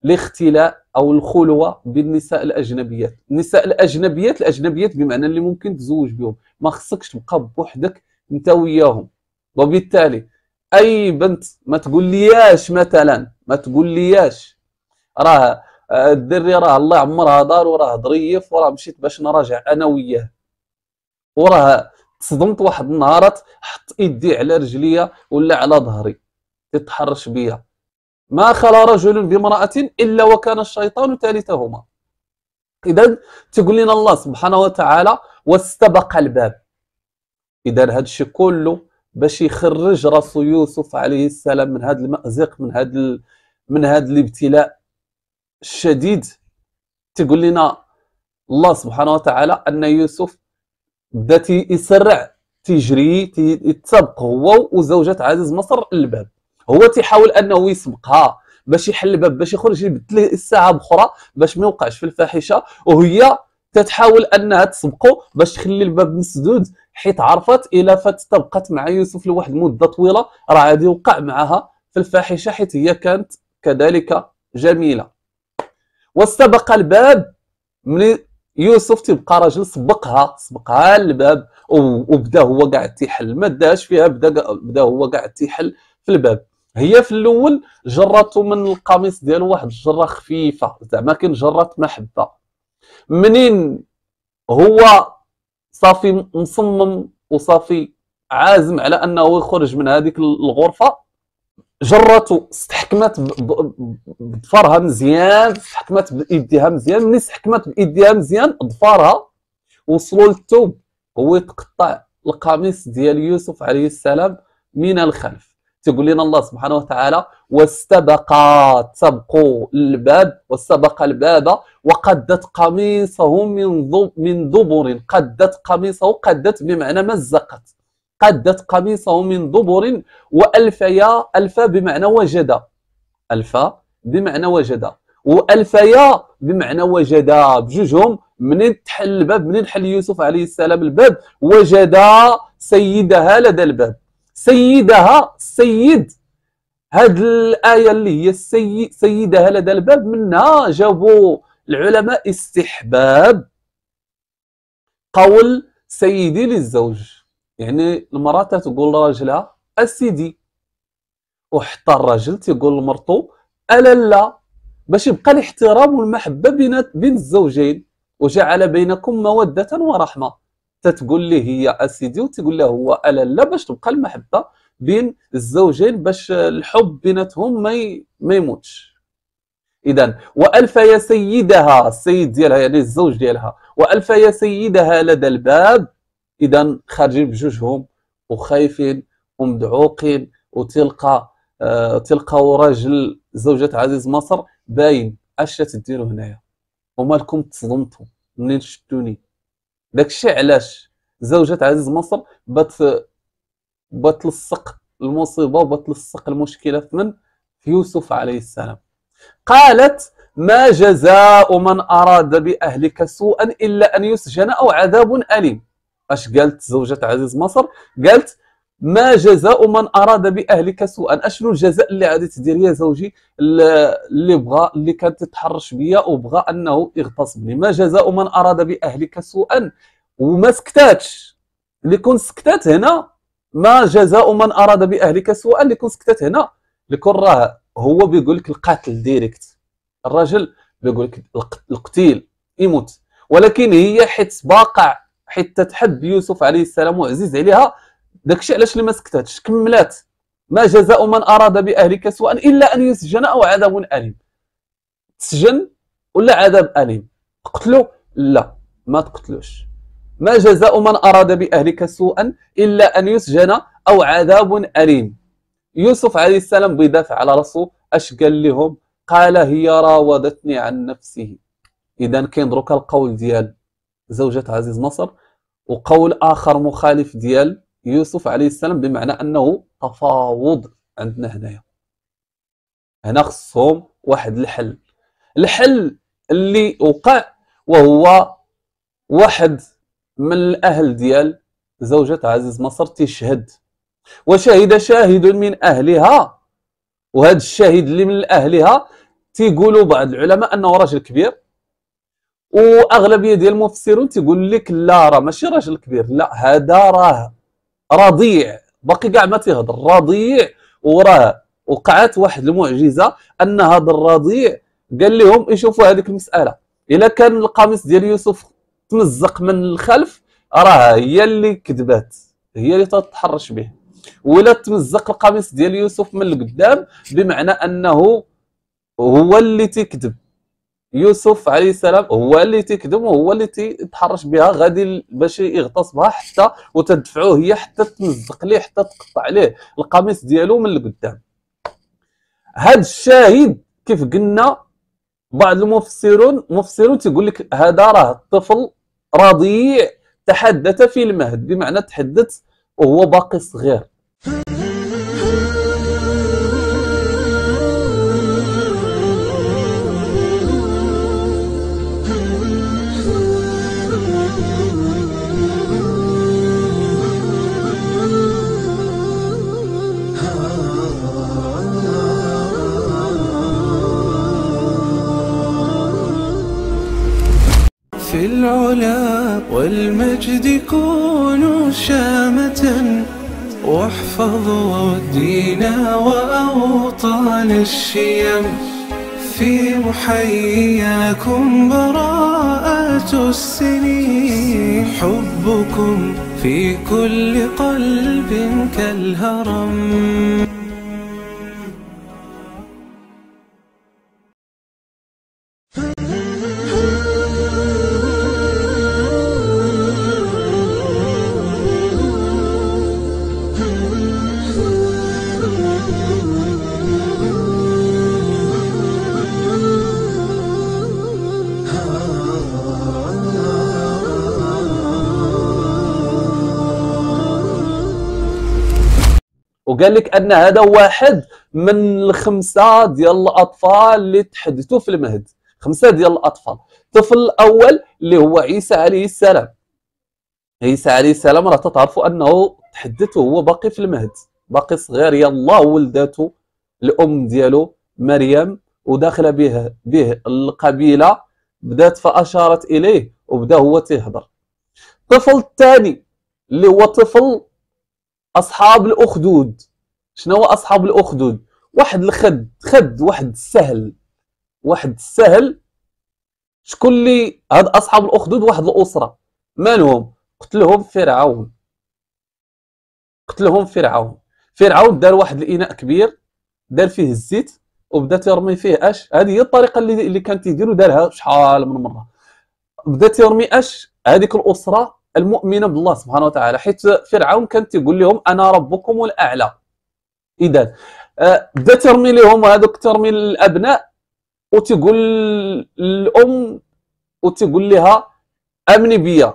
الاختلاء او الخلوه بالنساء الاجنبيات النساء الاجنبيات الاجنبيات بمعنى اللي ممكن تزوج بهم ما خصكش تبقى بوحدك انت وياهم وبالتالي اي بنت ما تقول لياش مثلا ما تقول لياش راه آه، الدري راه الله عمرها دار وراه ظريف وراه مشيت باش نراجع انا وياه وراه صدمت واحد النهارات حط ايدي على رجليا ولا على ظهري تتحرش بيا ما خلا رجل بامرأة إلا وكان الشيطان ثالثهما إذا تقول لنا الله سبحانه وتعالى واستبق الباب إذا هذا الشيء كله باش يخرج راسو يوسف عليه السلام من هذا المأزق من هذا من هذا الابتلاء الشديد تقول لنا الله سبحانه وتعالى ان يوسف بدا تيسرع تيجري تيتسابق هو وزوجة عزيز مصر الباب هو تيحاول انه يسبقها باش يحل الباب باش يخرج يبدل الساعه باخرى باش ما يوقعش في الفاحشه وهي تتحاول انها تسبقه باش تخلي الباب مسدود حيت عرفت الا فات تبقات مع يوسف لواحد المده طويله راه غادي يوقع معها في الفاحشه حيت هي كانت كذلك جميله واستبق الباب من يوسف تبقى راجل سبقها سبقها الباب وبدا هو قاعد تيحل ما داش فيها بدا بدا هو قاعد تيحل في الباب هي في الاول جراتو من القميص ديالو واحد الجره خفيفه زعما كان جرات محبه منين هو صافي مصمم وصافي عازم على انه يخرج من هذيك الغرفه جرته استحكمت بظفرها مزيان استحكمت بايديها مزيان ملي استحكمت بايديها مزيان ظفرها وصلوا للثوب هو يتقطع القميص ديال يوسف عليه السلام من الخلف تقول لنا الله سبحانه وتعالى واستبقت سبقوا الباب واستبق الباب وقدت قميصه من من دبر قدت قميصه قدت بمعنى مزقت قدت قميصه من دبر والفيا الفا بمعنى وجد الفا بمعنى وجد والفيا بمعنى وجد بجوجهم منين تحل الباب منين حل يوسف عليه السلام الباب وجد سيدها لدى الباب سيدها سيد هاد الايه اللي هي السي سيدها لدى الباب منها جابوا العلماء استحباب قول سيدي للزوج يعني المراه تقول لراجلها اسيدي وحتى الراجل تيقول لمرته الا لا باش يبقى الاحترام والمحبه بين بين الزوجين وجعل بينكم موده ورحمه تتقول لي هي اسيدي وتقول له هو الا لا باش تبقى المحبه بين الزوجين باش الحب بيناتهم ما ما يموتش اذا والف يا سيدها السيد ديالها يعني الزوج ديالها والف يا سيدها لدى الباب اذا خارجين بجوجهم وخايفين ومدعوقين وتلقى آه تلقى راجل زوجة عزيز مصر باين اش تديروا هنايا ومالكم تصدمتوا منين شتوني داك الشيء علاش زوجة عزيز مصر بات بتلصق المصيبة وبتلصق المشكلة في من؟ في يوسف عليه السلام قالت ما جزاء من أراد بأهلك سوءا إلا أن يسجن أو عذاب أليم اش قالت زوجة عزيز مصر قالت ما جزاء من اراد باهلك سوءا اشنو الجزاء اللي غادي تدير يا زوجي اللي بغى اللي كانت تتحرش بيا وبغى انه يغتصبني ما جزاء من اراد باهلك سوءا وما سكتاتش اللي كون سكتات هنا ما جزاء من اراد باهلك سوءا اللي كون سكتات هنا اللي كون راه هو بيقول لك القاتل ديريكت الراجل بيقول لك القتيل يموت ولكن هي حيت باقع حيت تحب يوسف عليه السلام وعزيز عليها داكشي علاش اللي ما سكتاتش كملات ما جزاء من اراد باهلك سوءا الا ان يسجن او عذاب اليم تسجن ولا عذاب اليم قتلو لا ما تقتلوش ما جزاء من اراد باهلك سوءا الا ان يسجن او عذاب اليم يوسف عليه السلام بيدافع على راسو اش قال لهم قال هي راودتني عن نفسه اذا كاين دروك القول ديال زوجة عزيز نصر وقول اخر مخالف ديال يوسف عليه السلام بمعنى انه تفاوض عندنا هنايا هنا خصهم واحد الحل الحل اللي وقع وهو واحد من الاهل ديال زوجة عزيز مصر تشهد وشهد شاهد من اهلها وهذا الشاهد اللي من اهلها تيقولوا بعض العلماء انه راجل كبير واغلبيه ديال المفسرون تيقول لك لا راه ماشي راجل كبير لا هذا راه رضيع باقي كاع ما تيهضر رضيع وراه وقعت واحد المعجزه ان هذا الرضيع قال لهم يشوفوا هذيك المساله الا كان القميص ديال يوسف تمزق من الخلف راه هي اللي كذبات هي اللي تتحرش به ولا تمزق القميص ديال يوسف من القدام بمعنى انه هو اللي تيكذب يوسف عليه السلام هو اللي تيكذب وهو اللي تيتحرش بها غادي باش يغتصبها حتى وتدفعوه هي حتى تمزق ليه حتى تقطع ليه القميص ديالو من القدام هذا الشاهد كيف قلنا بعض المفسرون مفسرون تيقول لك هذا راه الطفل رضيع تحدث في المهد بمعنى تحدث وهو باقي صغير العلا والمجد كونوا شامة واحفظوا الدين وأوطان الشيم في محياكم براءة السنين حبكم في كل قلب كالهرم وقال لك ان هذا واحد من الخمسه ديال الاطفال اللي تحدثوا في المهد خمسه ديال الاطفال الطفل الاول اللي هو عيسى عليه السلام عيسى عليه السلام راه تعرفوا انه تحدث وهو باقي في المهد باقي صغير يلا ولدته الام ديالو مريم وداخله به به القبيله بدات فاشارت اليه وبدا هو تيهضر الطفل الثاني اللي هو طفل اصحاب الاخدود شنو هو اصحاب الاخدود واحد الخد خد واحد السهل واحد السهل شكون اللي هاد اصحاب الاخدود واحد الاسره مالهم قتلهم فرعون قتلهم فرعون فرعون دار واحد الاناء كبير دار فيه الزيت وبدا يرمي فيه اش هذه هي الطريقه اللي اللي كان تيدير ودارها شحال من مره بدا يرمي اش هذيك الاسره المؤمنه بالله سبحانه وتعالى حيت فرعون كان تيقول لهم انا ربكم الاعلى اذا بدا آه، ترمي لهم هذوك ترمي الابناء وتقول الام وتقول لها امني بيا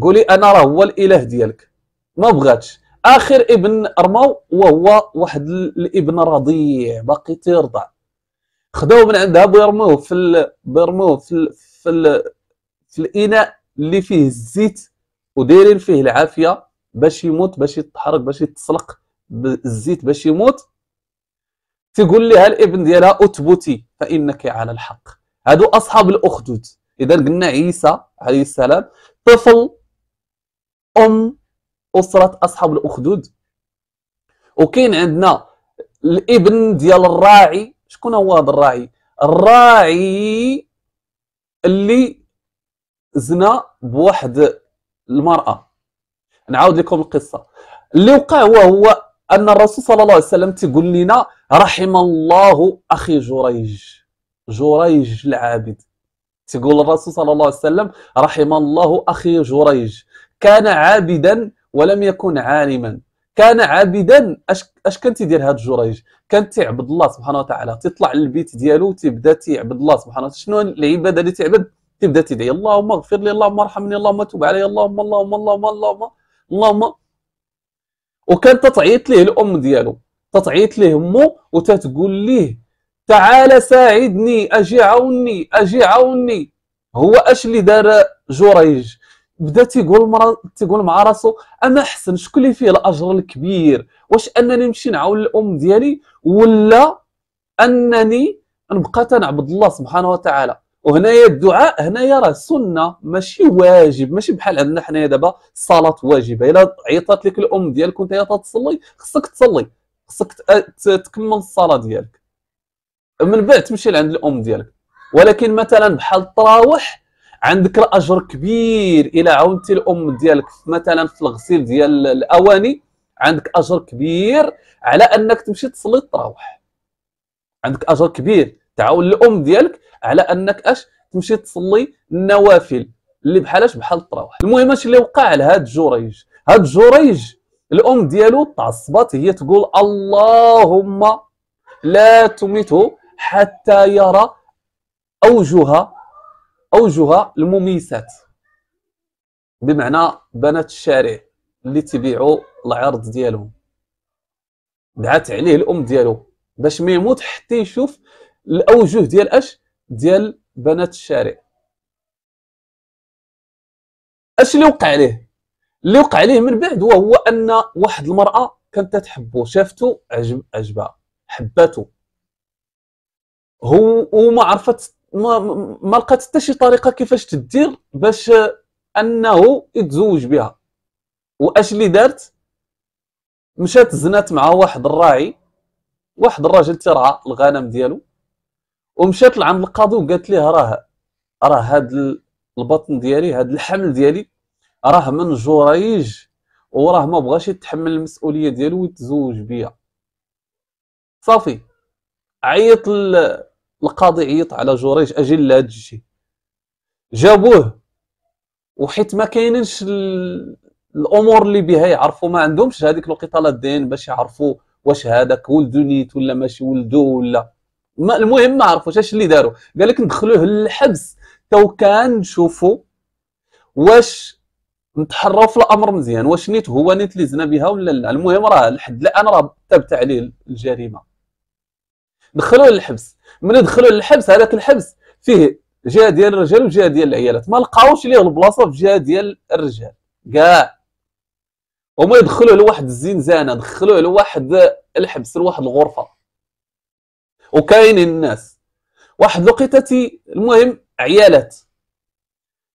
قولي انا راه هو الاله ديالك ما بغاتش اخر ابن رماو وهو واحد الابن رضيع باقي تيرضع خداوه من عندها بيرموه في ال... بيرموه في ال... في, ال... في الاناء اللي فيه الزيت ودايرين فيه العافيه باش يموت باش يتحرق باش يتسلق بالزيت باش يموت تقول لها الابن ديالها اثبتي فانك على الحق هادو اصحاب الاخدود اذا قلنا عيسى عليه السلام طفل ام اسره اصحاب الاخدود وكاين عندنا الابن ديال الراعي شكون هو هذا الراعي الراعي اللي زنا بواحد المراه نعاود لكم القصه اللي وقع هو هو ان الرسول صلى الله عليه وسلم تيقول لنا رحم الله اخي جريج جريج العابد تقول الرسول صلى الله عليه وسلم رحم الله اخي جريج كان عابدا ولم يكن عالما كان عابدا اش اش كان تيدير هذا جريج كان تيعبد الله سبحانه وتعالى تيطلع للبيت ديالو تيبدا تيعبد الله سبحانه وتعالى شنو العباده اللي تيعبد تبدا تدعي اللهم اغفر لي اللهم ارحمني اللهم تب علي اللهم اللهم اللهم اللهم اللهم وكان تتعيط ليه الام ديالو تتعيط ليه امه وتتقول ليه تعال ساعدني اجي عاوني اجي عاوني هو اش اللي دار جريج بدا تيقول مرا تيقول مع راسو انا احسن شكون اللي فيه الاجر الكبير واش انني نمشي نعاون الام ديالي ولا انني نبقى تنعبد الله سبحانه وتعالى وهنايا الدعاء هنايا راه سنه ماشي واجب ماشي بحال عندنا حنايا دابا الصلاه واجبه الا عيطات لك الام ديالك وانت تصلي خصك تصلي خصك تكمل الصلاه ديالك من بعد تمشي لعند الام ديالك ولكن مثلا بحال التراوح عندك الاجر كبير الى عاونتي الام ديالك مثلا في الغسيل ديال الاواني عندك اجر كبير على انك تمشي تصلي التراوح عندك اجر كبير تعاون الام ديالك على انك اش تمشي تصلي النوافل اللي بحالاش بحال التراويح المهم اش اللي وقع لهاد جريج هاد جريج الام ديالو تعصبات هي تقول اللهم لا تمته حتى يرى اوجها اوجها المميسات بمعنى بنات الشارع اللي تبيعوا العرض ديالهم دعات عليه الام ديالو باش ما يموت حتى يشوف الاوجه ديال اش ديال بنات الشارع اش اللي وقع عليه اللي وقع عليه من بعد وهو ان واحد المراه كانت تحبو شافته عجب عجبها حباته هو وما عرفت ما, ما لقات حتى شي طريقه كيفاش تدير باش انه يتزوج بها واش اللي دارت مشات زنات مع واحد الراعي واحد الراجل ترعى الغنم ديالو ومشات لعند القاضي وقالت ليه راه راه هاد البطن ديالي هاد الحمل ديالي راه من جريج وراه ما بغاش يتحمل المسؤوليه ديالو ويتزوج بيا صافي عيط القاضي عيط على جريج اجل لهاد الشيء جابوه وحيت ما كاينينش الامور اللي بها يعرفوا ما عندهمش هذيك الوقيته لا باش يعرفوا واش هذاك ولدو نيت ولا ماشي ولدو ولا ما المهم ما عرفوش اش اللي داروا قال لك ندخلوه للحبس تو كان نشوفوا واش نتحروا في الامر مزيان واش نيت هو نيت اللي زنا بها ولا لا المهم راه لحد الان راه ثبت عليه الجريمه دخلوه للحبس ملي دخلوه للحبس هذاك الحبس فيه جهه ديال الرجال وجهه ديال العيالات ما لقاوش ليه البلاصه في جهه ديال الرجال كاع هما يدخلوه لواحد الزنزانه دخلوه لواحد الحبس لواحد الغرفه وكاين الناس واحد الوقيته تي المهم عيالات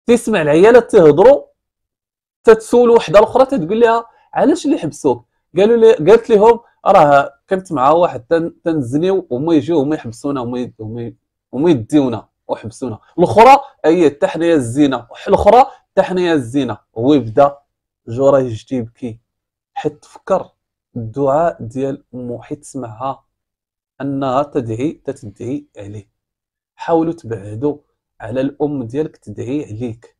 تسمع العيالات تهضروا تتسول وحده الاخرى تتقول لها علاش اللي حبسوك قالوا لي قالت لهم راه كنت مع واحد تنزنيو وما يجيو وما يحبسونا وما يديونا وحبسونا الاخرى هي التحنيه الزينه الاخرى حتى حنايا الزينه هو بدا جو راه يجي يبكي حيت تفكر الدعاء ديال امه حيت سمعها النار تدعي تتدعي عليه حاولوا تبعدوا على الام ديالك تدعي عليك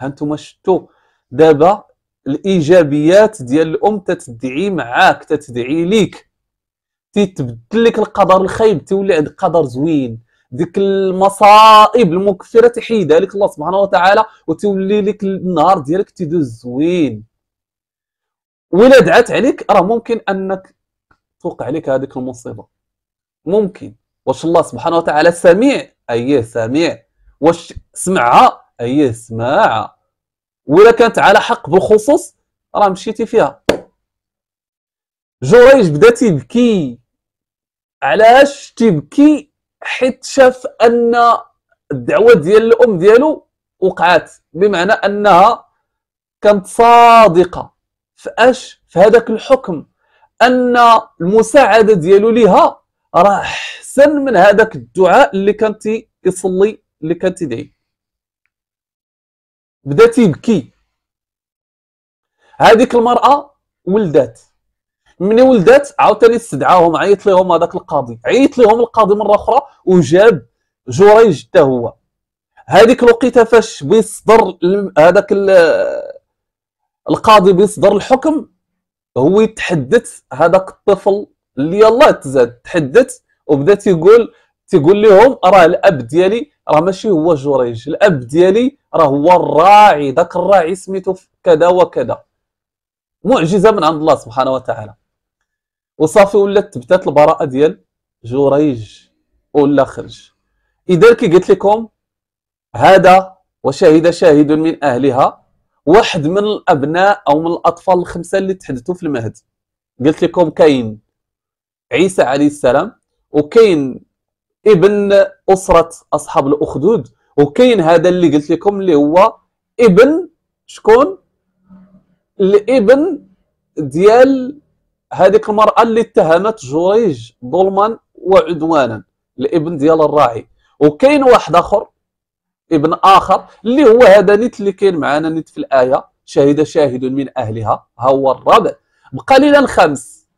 هانتوما شفتوا دابا الايجابيات ديال الام تتدعي معاك تتدعي ليك تيتبدل لك القدر الخايب تولي عندك قدر زوين ديك المصائب المكفره تحيدها لك الله سبحانه وتعالى وتولي لك النهار ديالك تدوز زوين ولا دعات عليك راه ممكن انك توقع عليك هذيك المصيبه ممكن واش الله سبحانه وتعالى سميع اييه سميع واش سمعها اييه سماع ولا كانت على حق بالخصوص راه مشيتي فيها جريج بدا تيبكي علاش تيبكي حيت شاف ان الدعوه ديال الام ديالو وقعت بمعنى انها كانت صادقه فاش في هذاك الحكم ان المساعده ديالو ليها راه احسن من هذاك الدعاء اللي كان تيصلي اللي كان تيدعي بدا تيبكي هذيك المراه ولدات من ولدات عاوتاني استدعاهم عيط لهم هذاك القاضي عيط لهم القاضي مره اخرى وجاب جريج حتى هو هذيك الوقيته فاش بيصدر هذاك القاضي بيصدر الحكم هو يتحدث هذاك الطفل اللي يلا تحدث وبدا تيقول تيقول لهم راه الاب ديالي راه ماشي هو جوريج الاب ديالي راه هو الراعي ذاك الراعي سميتو كذا وكذا معجزه من عند الله سبحانه وتعالى وصافي ولات تبتات البراءه ديال جوريج ولا خرج اذا كي قلت لكم هذا وشهد شاهد من اهلها واحد من الابناء او من الاطفال الخمسه اللي تحدثوا في المهد قلت لكم كاين عيسى عليه السلام وكاين ابن اسره اصحاب الاخدود وكاين هذا اللي قلت لكم اللي هو ابن شكون الابن ديال هذيك المراه اللي اتهمت جريج ظلما وعدوانا الابن ديال الراعي وكاين واحد اخر ابن اخر اللي هو هذا نيت اللي كاين معنا نيت في الايه شهد شاهد من اهلها ها هو الرابع بقى لنا الخامس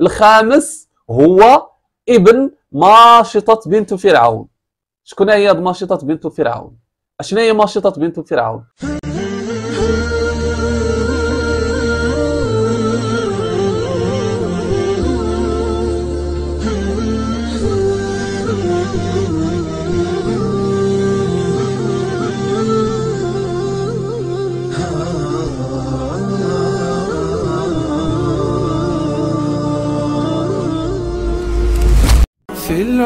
الخامس هو ابن ماشطة بنت فرعون شكون هي ماشطة بنت فرعون اشنو هي ماشطة بنت فرعون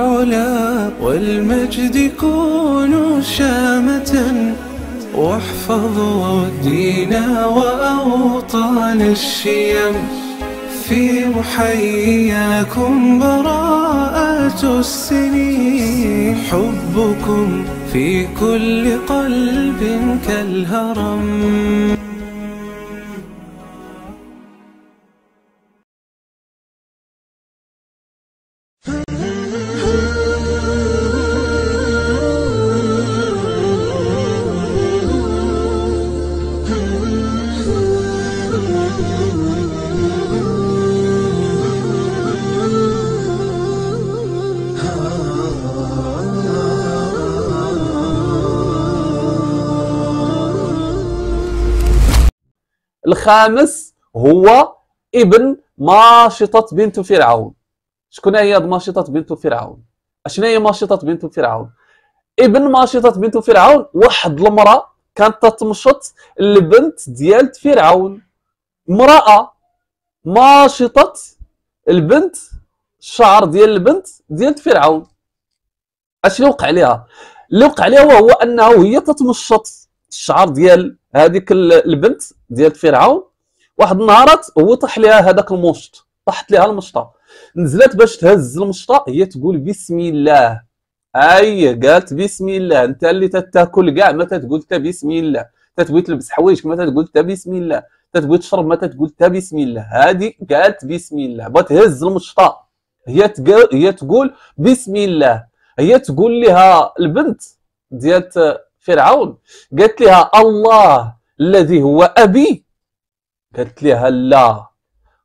العلا والمجد كونوا شامة واحفظوا الدين وأوطان الشيم في محياكم براءة السنين حبكم في كل قلب كالهرم الخامس هو ابن ماشطة بنت فرعون شكون هي ماشطة بنت فرعون اشنا هي ماشطة بنت فرعون ابن ماشطة بنت فرعون واحد المرأة كانت تتمشط البنت ديال فرعون امرأة ماشطة البنت الشعر ديال البنت ديال فرعون اش اللي وقع عليها اللي وقع عليها وهو انه هي تتمشط الشعر ديال هذيك البنت ديال فرعون واحد النهارات هو طاح لها هذاك المشط طاحت لها المشطه نزلت باش تهز المشطه هي تقول بسم الله اي قالت بسم الله انت اللي تتاكل كاع ما تتقول حتى بسم الله تتبغي تلبس حوايجك ما تتقول حتى بسم الله تتبغي تشرب ما تتقول حتى بسم الله هذه قالت بسم الله بغات تهز المشطه هي هي تقول بسم الله هي تقول لها البنت ديال فرعون قالت لها الله الذي هو أبي قالت لها لا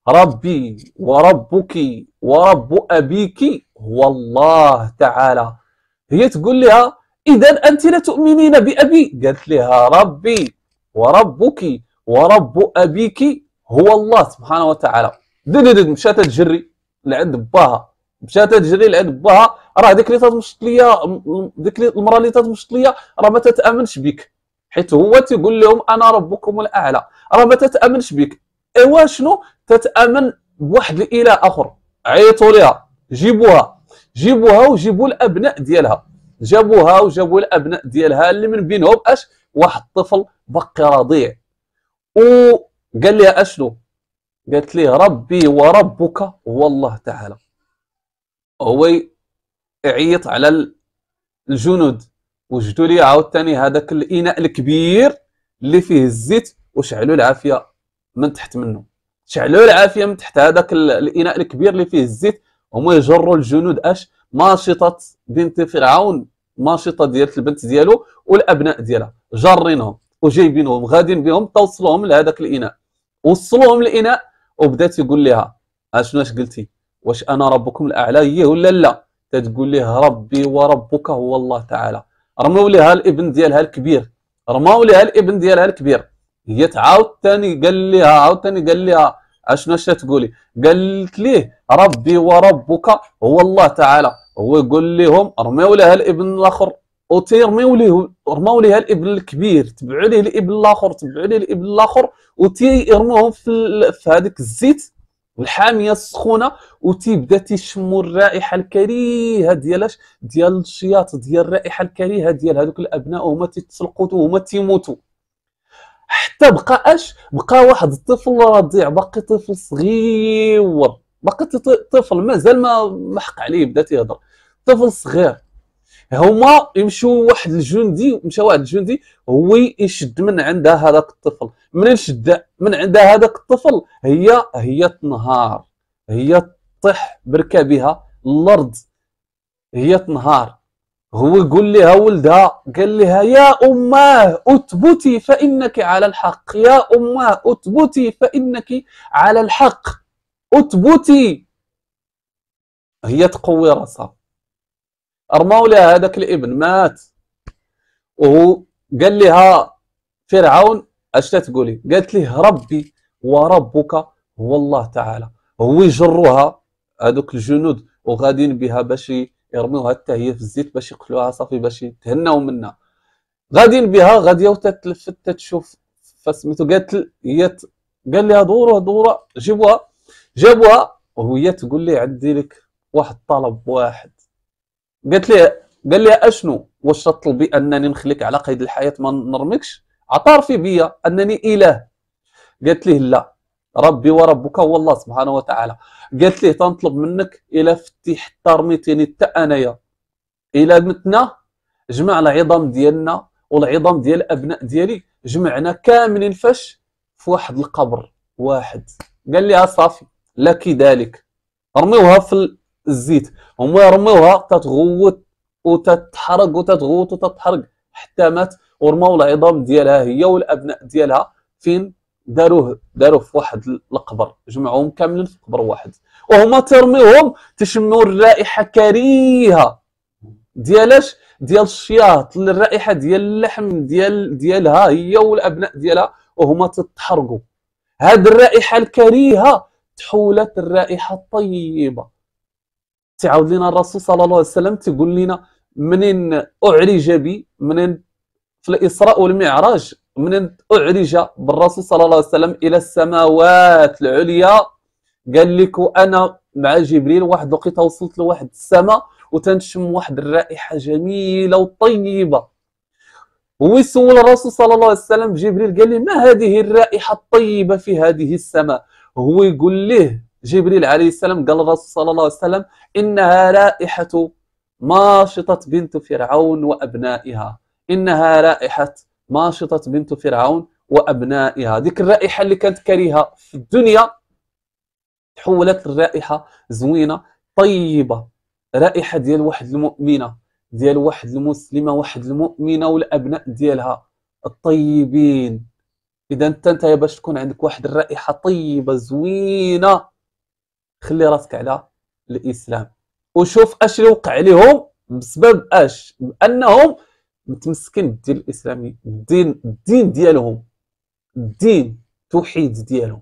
ربي وربك ورب أبيك هو الله تعالى هي تقول لها إذا أنت لا تؤمنين بأبي قالت لها ربي وربك ورب أبيك هو الله سبحانه وتعالى دد مشات تجري لعند باها مشات تجري لعند باها راه ديك اللي تتمشط ليا ديك المراه اللي تتمشط ليا راه ما تتامنش بك حيت هو تيقول لهم انا ربكم الاعلى راه ما تتامنش بك ايوا شنو تتامن بواحد الاله اخر عيطوا ليها جيبوها جيبوها وجيبوا الابناء ديالها جابوها وجابوا الابناء ديالها اللي من بينهم اش واحد الطفل باقي رضيع وقال لها اشنو قالت ليه ربي وربك هو الله تعالى هو اعيط على الجنود وجدوا لي عاوتاني هذاك الاناء الكبير اللي فيه الزيت وشعلوا العافيه من تحت منه شعلوا العافيه من تحت هذاك الاناء الكبير اللي فيه الزيت هما يجروا الجنود اش ناشطه بنت فرعون ناشطه ديال البنت ديالو والابناء ديالها جارينهم وجايبينهم غادين بهم توصلوهم لهذاك الاناء وصلوهم الاناء وبدات يقول لها اشنو اش قلتي واش انا ربكم الاعلى هي ولا لا تتقول ليه ربي وربك هو الله تعالى رموا لها الابن ديالها الكبير رموا لها الابن ديالها الكبير هي تعاود ثاني قال لها ثاني قال لها اشنو اش تقولي قالت ليه ربي وربك هو الله تعالى هو يقول لهم رموا لها الابن الاخر وتيرميو ليه رماو ليها الابن الكبير تبعوا ليه الابن الاخر تبعوا ليه الابن الاخر وتيرموهم في, في هذاك الزيت الحاميه السخونه وتيبدا تيشموا الرائحه الكريهه ديالاش ديال الشياط ديال الرائحه الكريهه ديال هذوك الابناء وهما تيتسلقوا وهما تيموتوا حتى بقى اش بقى واحد الطفل رضيع باقي طفل صغير باقي طفل مازال ما محق عليه بدا تيهضر طفل صغير هما يمشوا واحد الجندي مشى واحد الجندي هو يشد من عند هذاك الطفل من يشد من عند هذاك الطفل هي هي تنهار هي تطيح بركابها الارض هي تنهار هو يقول لها ولدها قال لها يا اماه اثبتي فانك على الحق يا اماه اثبتي فانك على الحق اثبتي هي تقوي راسها ارموا لها هذاك الابن مات وهو قال لها فرعون اش تقولي قالت له ربي وربك هو الله تعالى هو يجروها هذوك الجنود وغادين بها باش يرميوها حتى هي في الزيت باش يقتلوها صافي باش يتهناو منها غادين بها غاديه تتلفت تشوف فسميتو قالت هي قال لها دوروه دوروه جيبوها جابوها وهي تقول لي عندي لك واحد الطلب واحد قالت لي قال لها اشنو واش تطلبي انني نخليك على قيد الحياه ما نرميكش اعترفي بيا انني اله قالت لي لا ربي وربك هو الله سبحانه وتعالى قالت لي تنطلب منك الى فتي حتى رميتيني حتى انايا الى متنا جمع العظام ديالنا والعظام ديال الابناء ديالي جمعنا كاملين فاش في واحد القبر واحد قال لها آه، صافي لك ذلك رميوها في الزيت هما رموها تتغوت وتتحرق وتتغوت وتتحرق حتى مات ورماو العظام ديالها هي والابناء ديالها فين داروه داروه في واحد القبر جمعوهم كاملين في قبر واحد وهما ترميهم تشموا الرائحه كريهه ديالاش ديال الشياط الرائحه ديال اللحم ديال ديالها هي والابناء ديالها وهما تتحرقوا هاد الرائحه الكريهه تحولت الرائحه الطيبه تعاود لنا الرسول صلى الله عليه وسلم تقول لنا منين اعرج بي منين في الاسراء والمعراج منين اعرج بالرسول صلى الله عليه وسلم الى السماوات العليا قال لك انا مع جبريل واحد الوقيته وصلت لواحد السماء وتنشم واحد الرائحه جميله وطيبه هو يسول الرسول صلى الله عليه وسلم جبريل قال لي ما هذه الرائحه الطيبه في هذه السماء هو يقول له جبريل عليه السلام قال الرسول صلى الله عليه وسلم إنها رائحة ماشطة بنت فرعون وأبنائها إنها رائحة ماشطة بنت فرعون وأبنائها ديك الرائحة اللي كانت كريهة في الدنيا تحولت لرائحة زوينة طيبة رائحة ديال واحد المؤمنة ديال واحد المسلمة واحد المؤمنة والأبناء ديالها الطيبين إذا أنت باش تكون عندك واحد الرائحة طيبة زوينة خلي راسك على الاسلام وشوف اش اللي وقع لهم بسبب اش بانهم متمسكين بالدين الاسلامي الدين الدين ديالهم الدين التوحيد ديالهم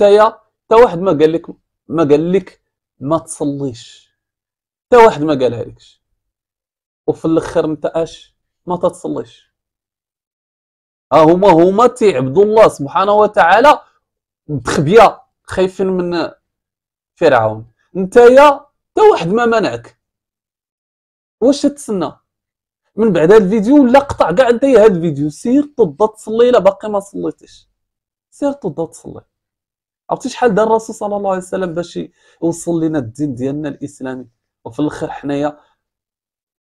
يا تا واحد ما قال لك ما قال لك ما تصليش تا واحد ما قالها لكش وفي الاخر انت اش ما تتصليش ها هما هما تيعبدوا الله سبحانه وتعالى بتخبيه خايفين من فرعون نتايا حتى واحد ما منعك واش تتسنى من بعد هذا الفيديو ولا قطع كاع انت هذا الفيديو سير تضى تصلي لا باقي ما صليتش سير تضى تصلي عرفتي شحال دار الرسول صلى الله عليه وسلم باش يوصل لنا الدين ديالنا الاسلامي وفي الاخر حنايا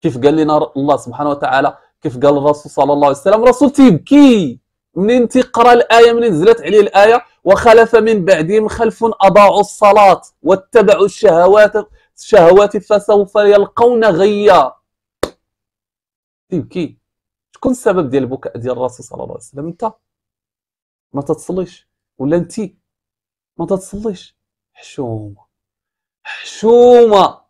كيف قال لنا الله سبحانه وتعالى كيف قال الرسول صلى الله عليه وسلم الرسول تيبكي منين تيقرا الايه منين نزلت عليه الايه وخلف من بعدهم خلف أضاعوا الصلاة واتبعوا الشهوات الشهوات فسوف يلقون غيا تبكي طيب، شكون السبب ديال البكاء ديال الرسول صلى الله عليه وسلم انت ما تتصليش ولا انت ما تتصليش حشومه حشومه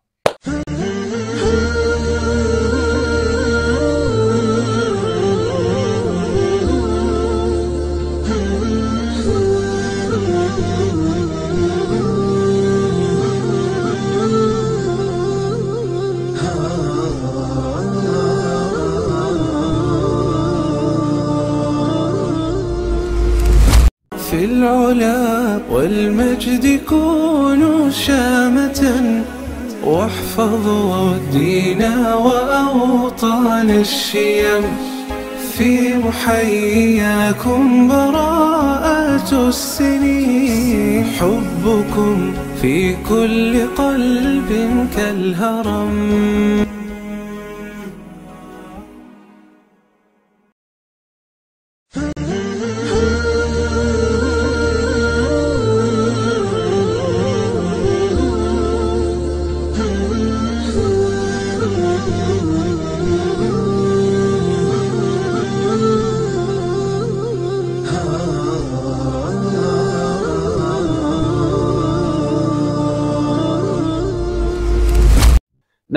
الشيم في محياكم براءة السنين حبكم في كل قلب كالهرم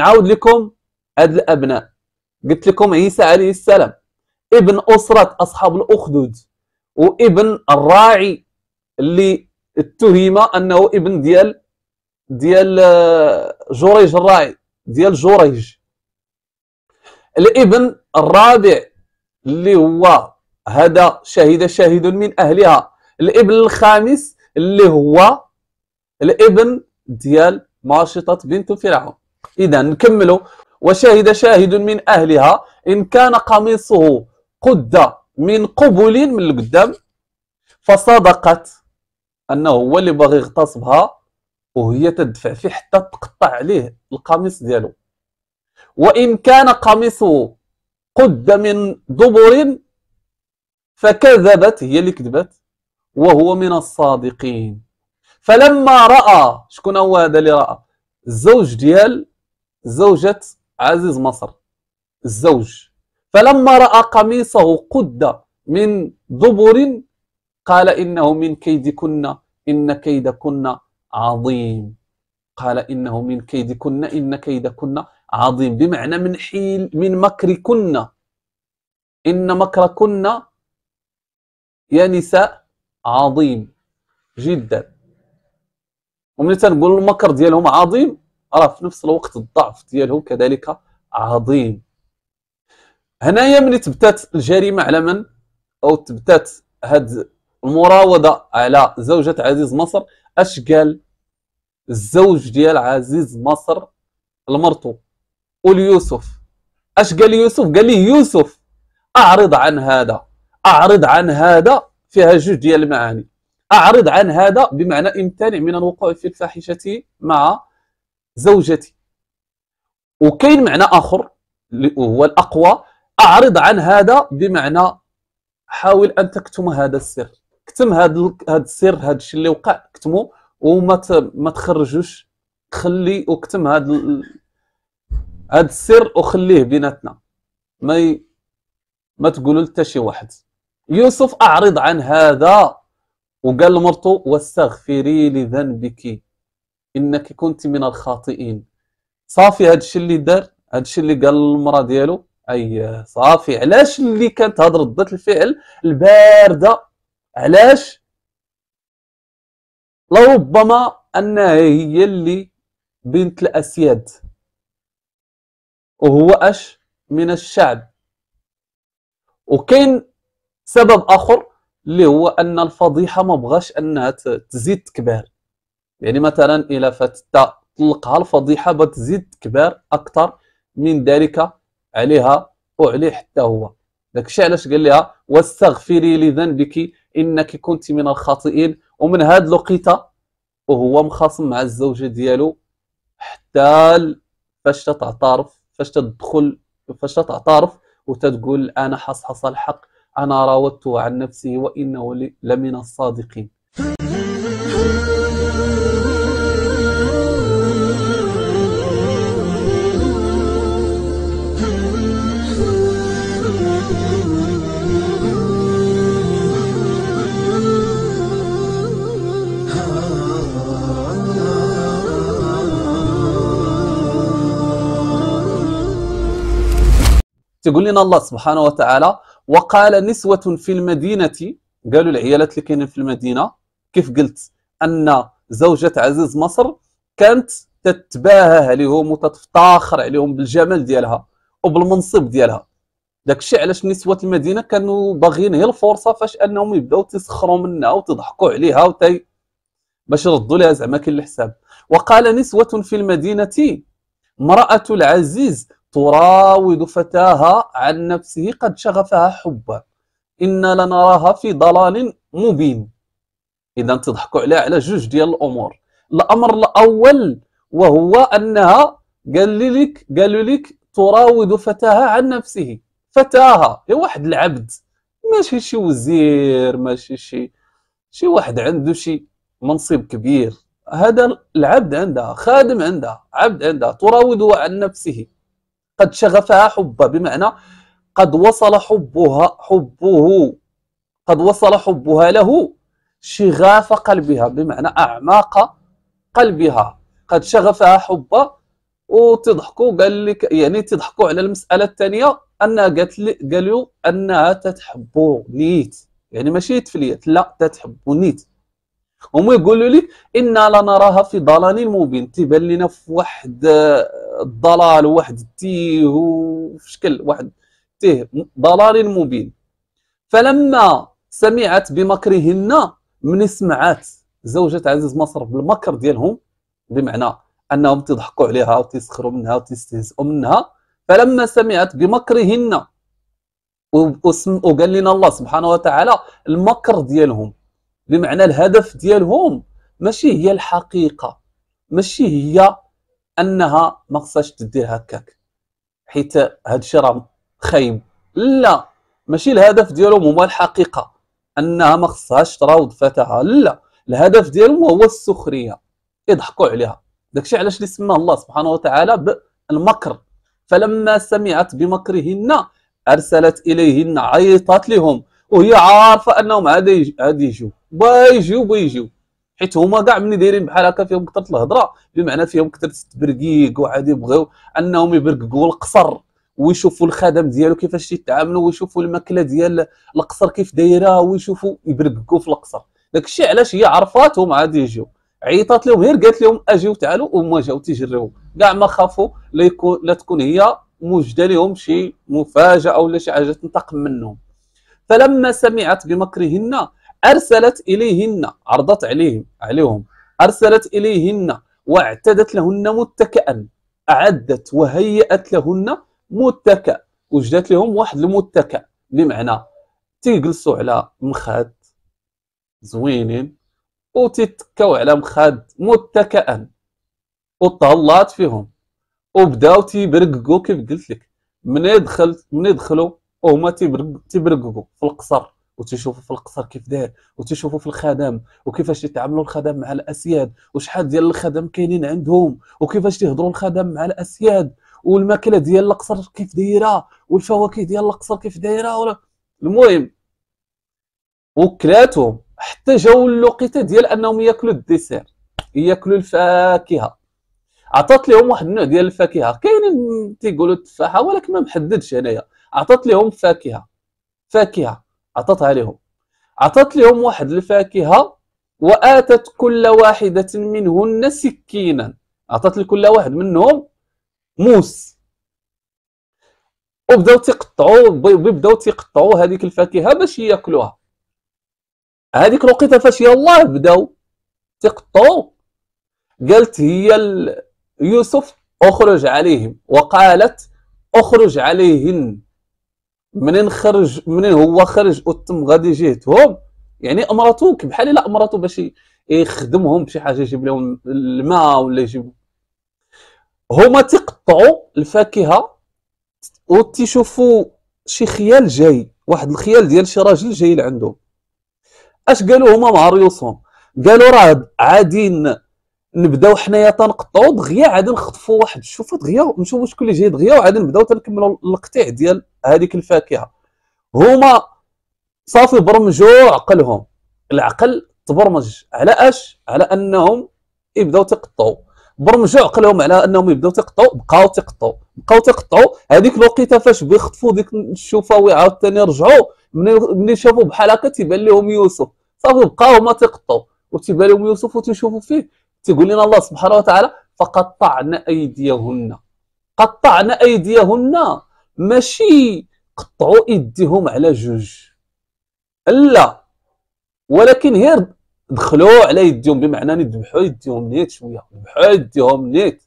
نعاود لكم هاد الابناء قلت لكم عيسى عليه السلام ابن اسره اصحاب الاخدود وابن الراعي اللي اتهم انه ابن ديال ديال آه، جريج الراعي ديال جريج الابن الرابع اللي هو هذا شهد شاهد من اهلها الابن الخامس اللي هو الابن ديال ماشطه بنت فرعون إذا نكملوا وشهد شاهد من أهلها إن كان قميصه قد من قبل من القدام فصدقت أنه هو اللي باغي يغتصبها وهي تدفع فيه حتى تقطع عليه القميص ديالو وإن كان قميصه قد من دبر فكذبت هي اللي كذبت وهو من الصادقين فلما رأى شكون هو هذا اللي رأى الزوج ديال زوجة عزيز مصر الزوج فلما رأى قميصه قد من دبر قال إنه من كيدكن إن كيدكن عظيم قال إنه من كيدكن إن كيدكن عظيم بمعنى من حيل من مكركن إن مكركن يا نساء عظيم جدا ومن تنقول المكر ديالهم عظيم راه في نفس الوقت الضعف ديالهم كذلك عظيم هنايا ملي تبتات الجريمه على من او تبتات هاد المراوضه على زوجة عزيز مصر اش قال الزوج ديال عزيز مصر لمرته وليوسف اش قال يوسف قال لي يوسف اعرض عن هذا اعرض عن هذا فيها جوج ديال المعاني اعرض عن هذا بمعنى امتنع من الوقوع في الفاحشه مع زوجتي وكاين معنى اخر وهو الاقوى اعرض عن هذا بمعنى حاول ان تكتم هذا السر كتم هذا هذا السر هذا الشيء اللي وقع كتمه وما ما تخرجوش خلي وكتم هذا هذا السر وخليه بيناتنا ما ي... ما تقولوا لتا شي واحد يوسف اعرض عن هذا وقال لمرته واستغفري لذنبك انك كنت من الخاطئين صافي هادشي اللي دار هادشي اللي قال المراه ديالو اي صافي علاش اللي كانت هاد رده الفعل البارده علاش لربما انها هي اللي بنت الاسياد وهو اش من الشعب وكاين سبب اخر اللي هو ان الفضيحه ما بغاش انها تزيد تكبر يعني مثلا الى فتاه طلقها الفضيحه بتزيد كبار اكثر من ذلك عليها وعليه حتى هو داكشي علاش قال لها واستغفري لذنبك انك كنت من الخاطئين ومن هاد لقيته وهو مخاصم مع الزوجه ديالو حتى فاش تتعترف فاش تدخل فاش تتعترف وتتقول انا حصحص الحق انا راودته عن نفسي وانه لمن الصادقين تقول لنا الله سبحانه وتعالى وقال نسوة في المدينة قالوا العيالات اللي كاينين في المدينة كيف قلت أن زوجة عزيز مصر كانت تتباهى عليهم وتتفتخر عليهم بالجمال ديالها وبالمنصب ديالها داك الشيء علاش نسوة المدينة كانوا باغيين هي الفرصة فاش أنهم يبداو تسخروا منها وتضحكوا عليها وتي باش يردوا لها زعما كاين الحساب وقال نسوة في المدينة امرأة العزيز تراود فتاها عن نفسه قد شغفها حبا إنا لنراها في ضلال مبين إذا تضحكوا عليها على جوج ديال الأمور الأمر الأول وهو أنها قال لك قالوا لك تراود فتاها عن نفسه فتاها هي واحد العبد ماشي شي وزير ماشي شي شي واحد عنده شي منصب كبير هذا العبد عندها خادم عندها عبد عندها تراوده عن نفسه قد شغفها حبا بمعنى قد وصل حبها حبه قد وصل حبها له شغاف قلبها بمعنى أعماق قلبها قد شغفها حبا وتضحكوا قال لك يعني تضحكوا على المسألة الثانية أنها قالت لي قالوا أنها نيت يعني ماشي تفليت لا نيت هما يقولوا لك انا لنراها في ضلال مبين تيبان لنا في واحد آه، الضلال وواحد التيه وفي شكل واحد تيه ضلال مبين فلما سمعت بمكرهن من سمعات زوجة عزيز مصر بالمكر ديالهم بمعنى انهم تضحكوا عليها وتسخروا منها وتستهزئوا منها فلما سمعت بمكرهن وقال لنا الله سبحانه وتعالى المكر ديالهم بمعنى الهدف ديالهم ماشي هي الحقيقه ماشي هي انها ما خصهاش تدير هكاك حيت هذا الشيء راه خايب لا ماشي الهدف ديالهم هما الحقيقه انها ما خصهاش تراود فتاها لا الهدف ديالهم هو السخريه يضحكوا عليها داكشي علاش اللي سماه الله سبحانه وتعالى بالمكر فلما سمعت بمكرهن ارسلت اليهن عيطت لهم وهي عارفه انهم عاد عاد يجوا با يجوا با يجوا حيت هما كاع ملي دايرين بحال هكا فيهم كثره الهضره بمعنى فيهم كثره التبرقيق وعاد يبغيو انهم يبرققوا القصر ويشوفوا الخدم ديالو كيفاش يتعاملوا ويشوفوا الماكله ديال القصر كيف دايره ويشوفوا يبرققوا في القصر داك الشيء علاش هي عرفاتهم عاد يجوا عيطات لهم غير قالت لهم اجيو تعالوا وما جاو تيجريو كاع ما خافوا لا تكون هي موجده لهم شي مفاجاه ولا شي حاجه تنتقم منهم فلما سمعت بمكرهن أرسلت إليهن عرضت عليهم عليهم أرسلت إليهن واعتدت لهن متكئا أعدت وهيأت لهن متكئا وجدت لهم واحد المتكئ بمعنى تيجلسوا على مخاد زوينين وتتكاو على مخاد متكئا وطلعت فيهم وبداو تيبرققوا كيف قلت لك من دخلت من دخلوا وهما تيبرققوا في القصر وتيشوفوا في القصر كيف داير وتيشوفوا في الخدم وكيفاش يتعاملوا الخدم مع الاسياد وشحال ديال الخدم كاينين عندهم وكيفاش يهضروا الخدم مع الاسياد والماكله ديال القصر كيف دايره والفواكه ديال القصر كيف دايره ولا المهم وكلاتهم حتى جاو الوقيته ديال انهم ياكلوا الديسير ياكلوا الفاكهه عطات لهم واحد النوع ديال الفاكهه كاينين تيقولوا التفاحه ولكن ما محددش هنايا اعطت لهم فاكهه فاكهه اعطتها لهم اعطت لهم واحد الفاكهه واتت كل واحده منهن سكينا اعطت لكل واحد منهم موس وبداو تيقطعوا بيبداو تيقطعوا هذيك الفاكهه باش ياكلوها هذيك الوقيته فاش يالله بداو تيقطعوا قالت هي يوسف اخرج عليهم وقالت اخرج عليهن منين خرج منين هو خرج وتم غادي جهتهم يعني امراتو بحال الا امراتو باش يخدمهم بشي حاجه يجيب لهم الماء ولا يجيب هما تقطعوا الفاكهه وتيشوفوا شي خيال جاي واحد الخيال ديال شي راجل جاي لعندهم اش قالوا هما مع ريوسهم قالوا راه عادين نبداو حنايا تنقطعوا دغيا عاد نخطفوا واحد الشوفه دغيا نشوفو شكون اللي جاي دغيا وعاد نبداو تنكملوا القطيع ديال هذيك الفاكهه هما صافي برمجوا عقلهم العقل تبرمج على اش على انهم يبداو تقطعوا برمجوا عقلهم على انهم يبداو تقطعوا بقاو تقطعوا بقاو تقطعوا هذيك الوقيته فاش بيخطفوا ديك الشوفه ثاني يرجعوا ملي شافوا بحال هكا تيبان لهم يوسف صافي بقاو ما تقطعوا وتيبان لهم يوسف وتيشوفوا فيه تيقول لنا الله سبحانه وتعالى فقطعنا ايديهن قطعنا ايديهن ماشي قطعوا ايديهم على جوج لا ولكن غير دخلوا على يديهم بمعنى نذبحوا يديهم نيت شويه ذبحوا يديهم نيت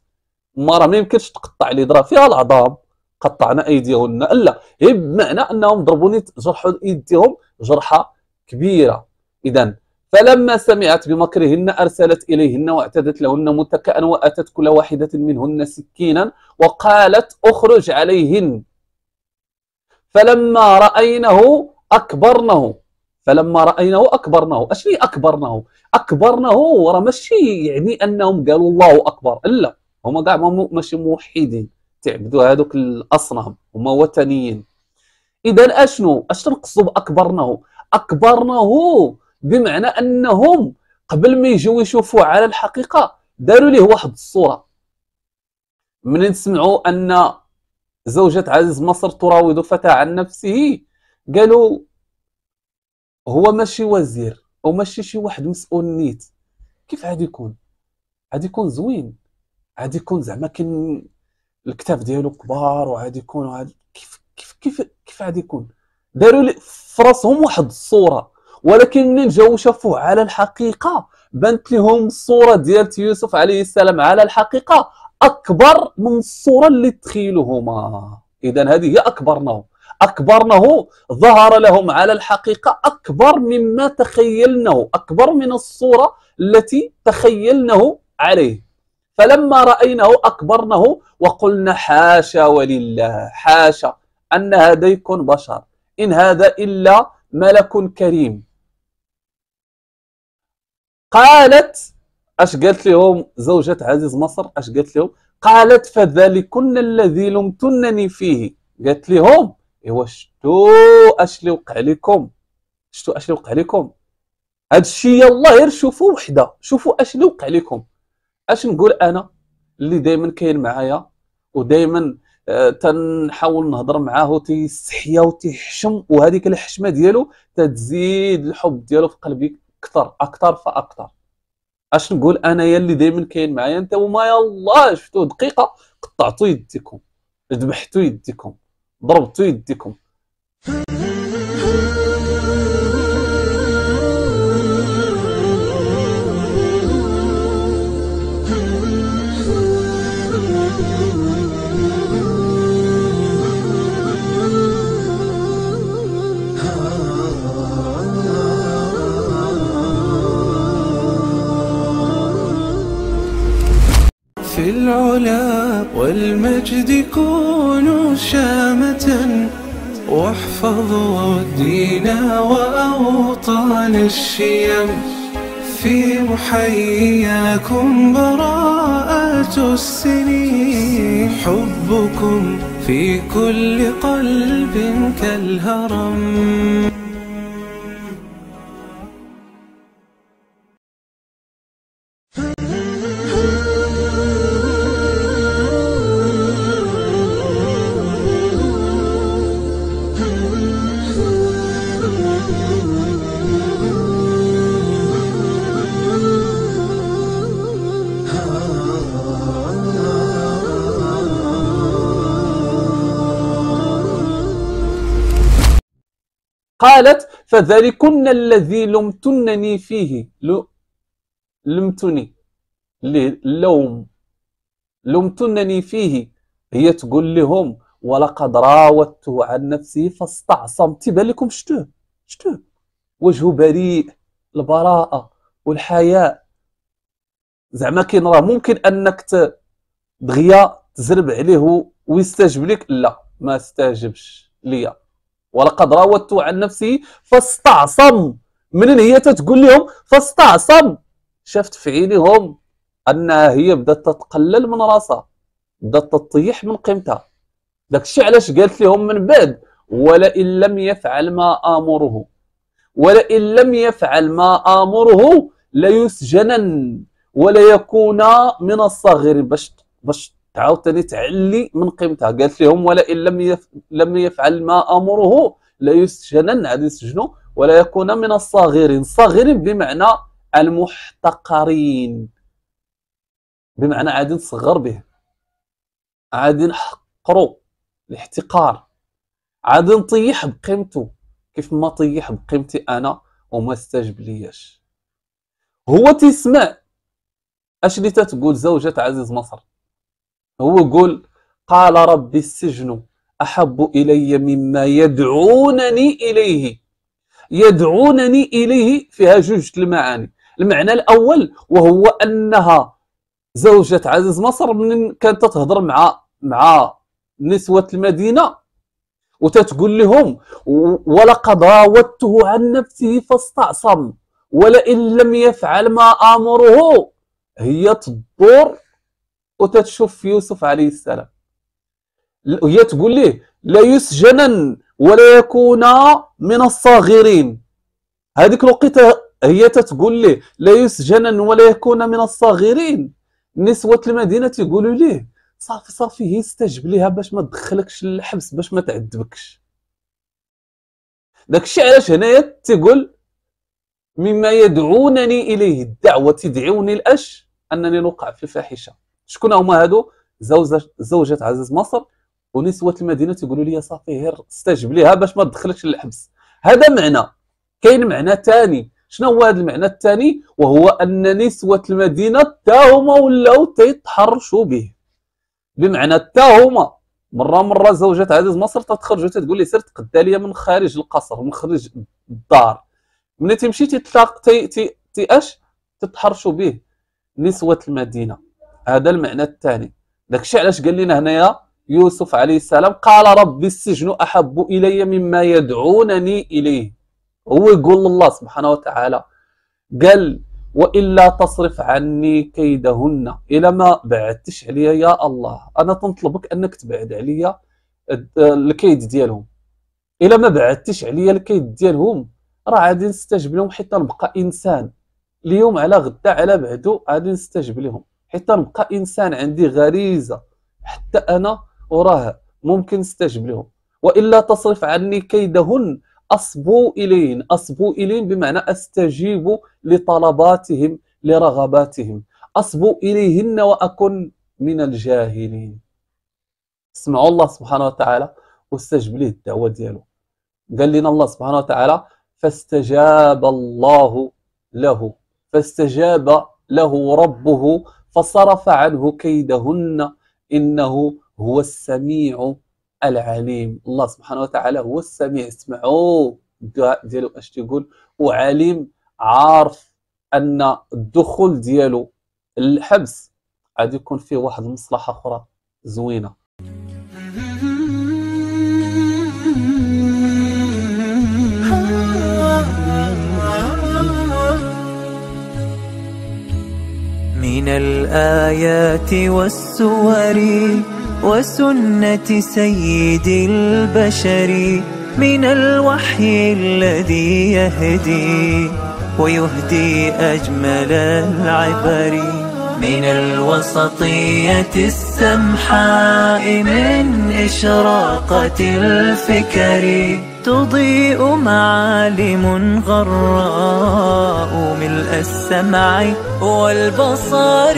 ما راه ما يمكنش تقطع لي ضرب فيها العظام قطعنا ايديهن الا بمعنى انهم ضربوا نيت جرحوا ايديهم جرحه كبيره اذا فلما سمعت بمكرهن أرسلت إليهن واعتدت لهن متكأ وأتت كل واحدة منهن سكينا وقالت أخرج عليهن فلما رأينه أكبرنه فلما رأينه أكبرنه أشني أكبرنه أكبرنه ورا ماشي يعني أنهم قالوا الله أكبر إلا هما كاع ماشي موحدين تعبدوا هذوك الأصنام هما وثنيين إذا أشنو أش تنقصوا بأكبرنه أكبرنه بمعنى انهم قبل ما يجيو يشوفوا على الحقيقه داروا ليه واحد الصوره من نسمعوا ان زوجة عزيز مصر تراود فتى عن نفسه قالوا هو ماشي وزير او ماشي شي واحد مسؤول نيت كيف عاد يكون عاد يكون زوين عاد يكون زعما كان الكتاب ديالو كبار وعاد يكون وعاد كيف كيف كيف كيف عاد يكون داروا في راسهم واحد الصوره ولكن منين جاو شافوه على الحقيقه بانت لهم الصوره ديال يوسف عليه السلام على الحقيقه اكبر من الصوره اللي تخيلوهما اذا هذه هي اكبرنه اكبرنه ظهر لهم على الحقيقه اكبر مما تخيلنه اكبر من الصوره التي تخيلنه عليه فلما راينه اكبرنه وقلنا حاشا ولله حاشا ان هذا يكون بشر ان هذا الا ملك كريم قالت اش قالت لهم زوجة عزيز مصر اش قالت لهم قالت فذلكن الذي لمتنني فيه قالت لهم ايوا شتو اش اللي وقع لكم شتو اش اللي وقع لكم هاد الشيء يلاه غير شوفوا وحده شوفوا اش اللي وقع لكم اش نقول انا اللي دائما كاين معايا ودائما آه، تنحاول نهضر معاه وتيستحيا وتيحشم وهذيك الحشمه ديالو تتزيد الحب ديالو في قلبي اكثر اكثر فاكثر اش نقول انايا اللي دائما كاين معايا انت وما يلاه شفتو دقيقه قطعتو يديكم ذبحتوا يديكم ضربتو يديكم والمجد كونوا شامة واحفظوا الدين وأوطان الشيم في محياكم براءة السنين حبكم في كل قلب كالهرم قالت فذلكن الذي لمتنني فيه لمتني لوم لمتنني فيه هي تقول لهم ولقد راودته عن نفسه فاستعصم تيبان لكم شتوه شتوه وجهه بريء البراءه والحياء زعما كاين راه ممكن انك دغيا تزرب عليه ويستجب لك لا ما استجبش ليا ولقد راودت عن نفسي فاستعصم من هي تتقول لهم فاستعصم شفت في عينيهم انها هي بدات تتقلل من راسها بدات تطيح من قيمتها داكشي علاش قالت لهم من بعد ولئن لم يفعل ما امره ولئن لم يفعل ما امره ليسجنن وليكون من الصاغرين باش باش عاوتاني تعلي من قيمتها قالت لهم ولئن لم يف... لم يفعل ما امره ليسجنن عاد يسجنوا ولا يكون من الصاغرين الصاغرين بمعنى المحتقرين بمعنى عاد نصغر به عاد نحقرو الاحتقار عاد نطيح بقيمته كيف ما طيح بقيمتي انا وما استجب لياش هو تسمع اش اللي تتقول زوجة عزيز مصر هو يقول قال ربي السجن أحب إلي مما يدعونني إليه يدعونني إليه فيها جوج المعاني المعنى الأول وهو أنها زوجة عزيز مصر من كانت تهضر مع مع نسوة المدينة وتتقول لهم ولقد راودته عن نفسه فاستعصم ولئن لم يفعل ما آمره هي تدور وتتشوف في يوسف عليه السلام وهي تقول ليه لا يسجنن ولا يكون من الصاغرين هذيك الوقيته هي تتقول ليه لا يسجنن ولا يكون من الصاغرين نسوة المدينة يقولوا ليه صافي صافي هي استجب ليها باش ما تدخلكش للحبس باش ما تعذبكش داكشي علاش هنايا تيقول مما يدعونني اليه الدعوه تدعوني الاش انني نوقع في الفاحشه شكون هما هادو زوجة زوجة عزيز مصر ونسوة المدينة تيقولوا لي صافي غير استجب ليها باش ما تدخلكش للحبس هذا معنى كاين معنى ثاني شنو هو هذا المعنى الثاني وهو ان نسوة المدينة حتى هما ولاو تيتحرشوا به بمعنى حتى هما مره مره زوجة عزيز مصر تتخرج وتتقول لي سير تقدا ليا من خارج القصر من خارج الدار ملي تمشي تتلاق تي تي, تي اش تتحرشوا به نسوة المدينة هذا المعنى الثاني الشيء علاش قال لنا هنايا يوسف عليه السلام قال ربي السجن احب الي مما يدعونني اليه هو يقول الله سبحانه وتعالى قال والا تصرف عني كيدهن الى ما بعدتش عليا يا الله انا تنطلبك انك تبعد عليا الكيد ديالهم الى ما بعدتش عليا الكيد ديالهم راه غادي نستجب لهم حيت نبقى انسان اليوم على غدا على بعدو غادي نستجب لهم حيت نبقى انسان عندي غريزه حتى انا وراه ممكن نستجب لهم والا تصرف عني كيدهن اصبو اليهن اصبو اليهن بمعنى استجيب لطلباتهم لرغباتهم اصبو اليهن واكن من الجاهلين اسمعوا الله سبحانه وتعالى واستجب ليه الدعوه ديالو قال لنا الله سبحانه وتعالى فاستجاب الله له فاستجاب له ربه فصرف عنه كيدهن إنه هو السميع العليم الله سبحانه وتعالى هو السميع اسمعوا ديالو اش تيقول وعليم عارف ان الدخول ديالو الحبس غادي يكون فيه واحد المصلحه اخرى زوينه من الآيات والسور وسنة سيد البشر من الوحي الذي يهدي ويهدي أجمل العبر من الوسطية السمحاء من إشراقة الفكر تضيء معالم غراء ملء السمع والبصر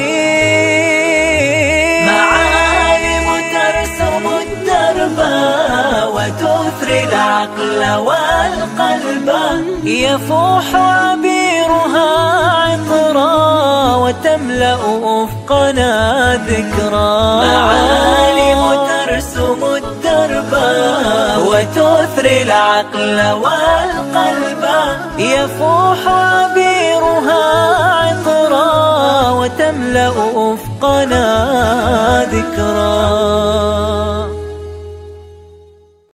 معالم ترسم الدربا وتثري العقل والقلب يفوح عبيرها عطرا وتملأ أفقنا ذكرى معالم ترسم الدربا وتثري العقل والقلب يفوح عبيرها عطرا وتملأ أفقنا ذكرا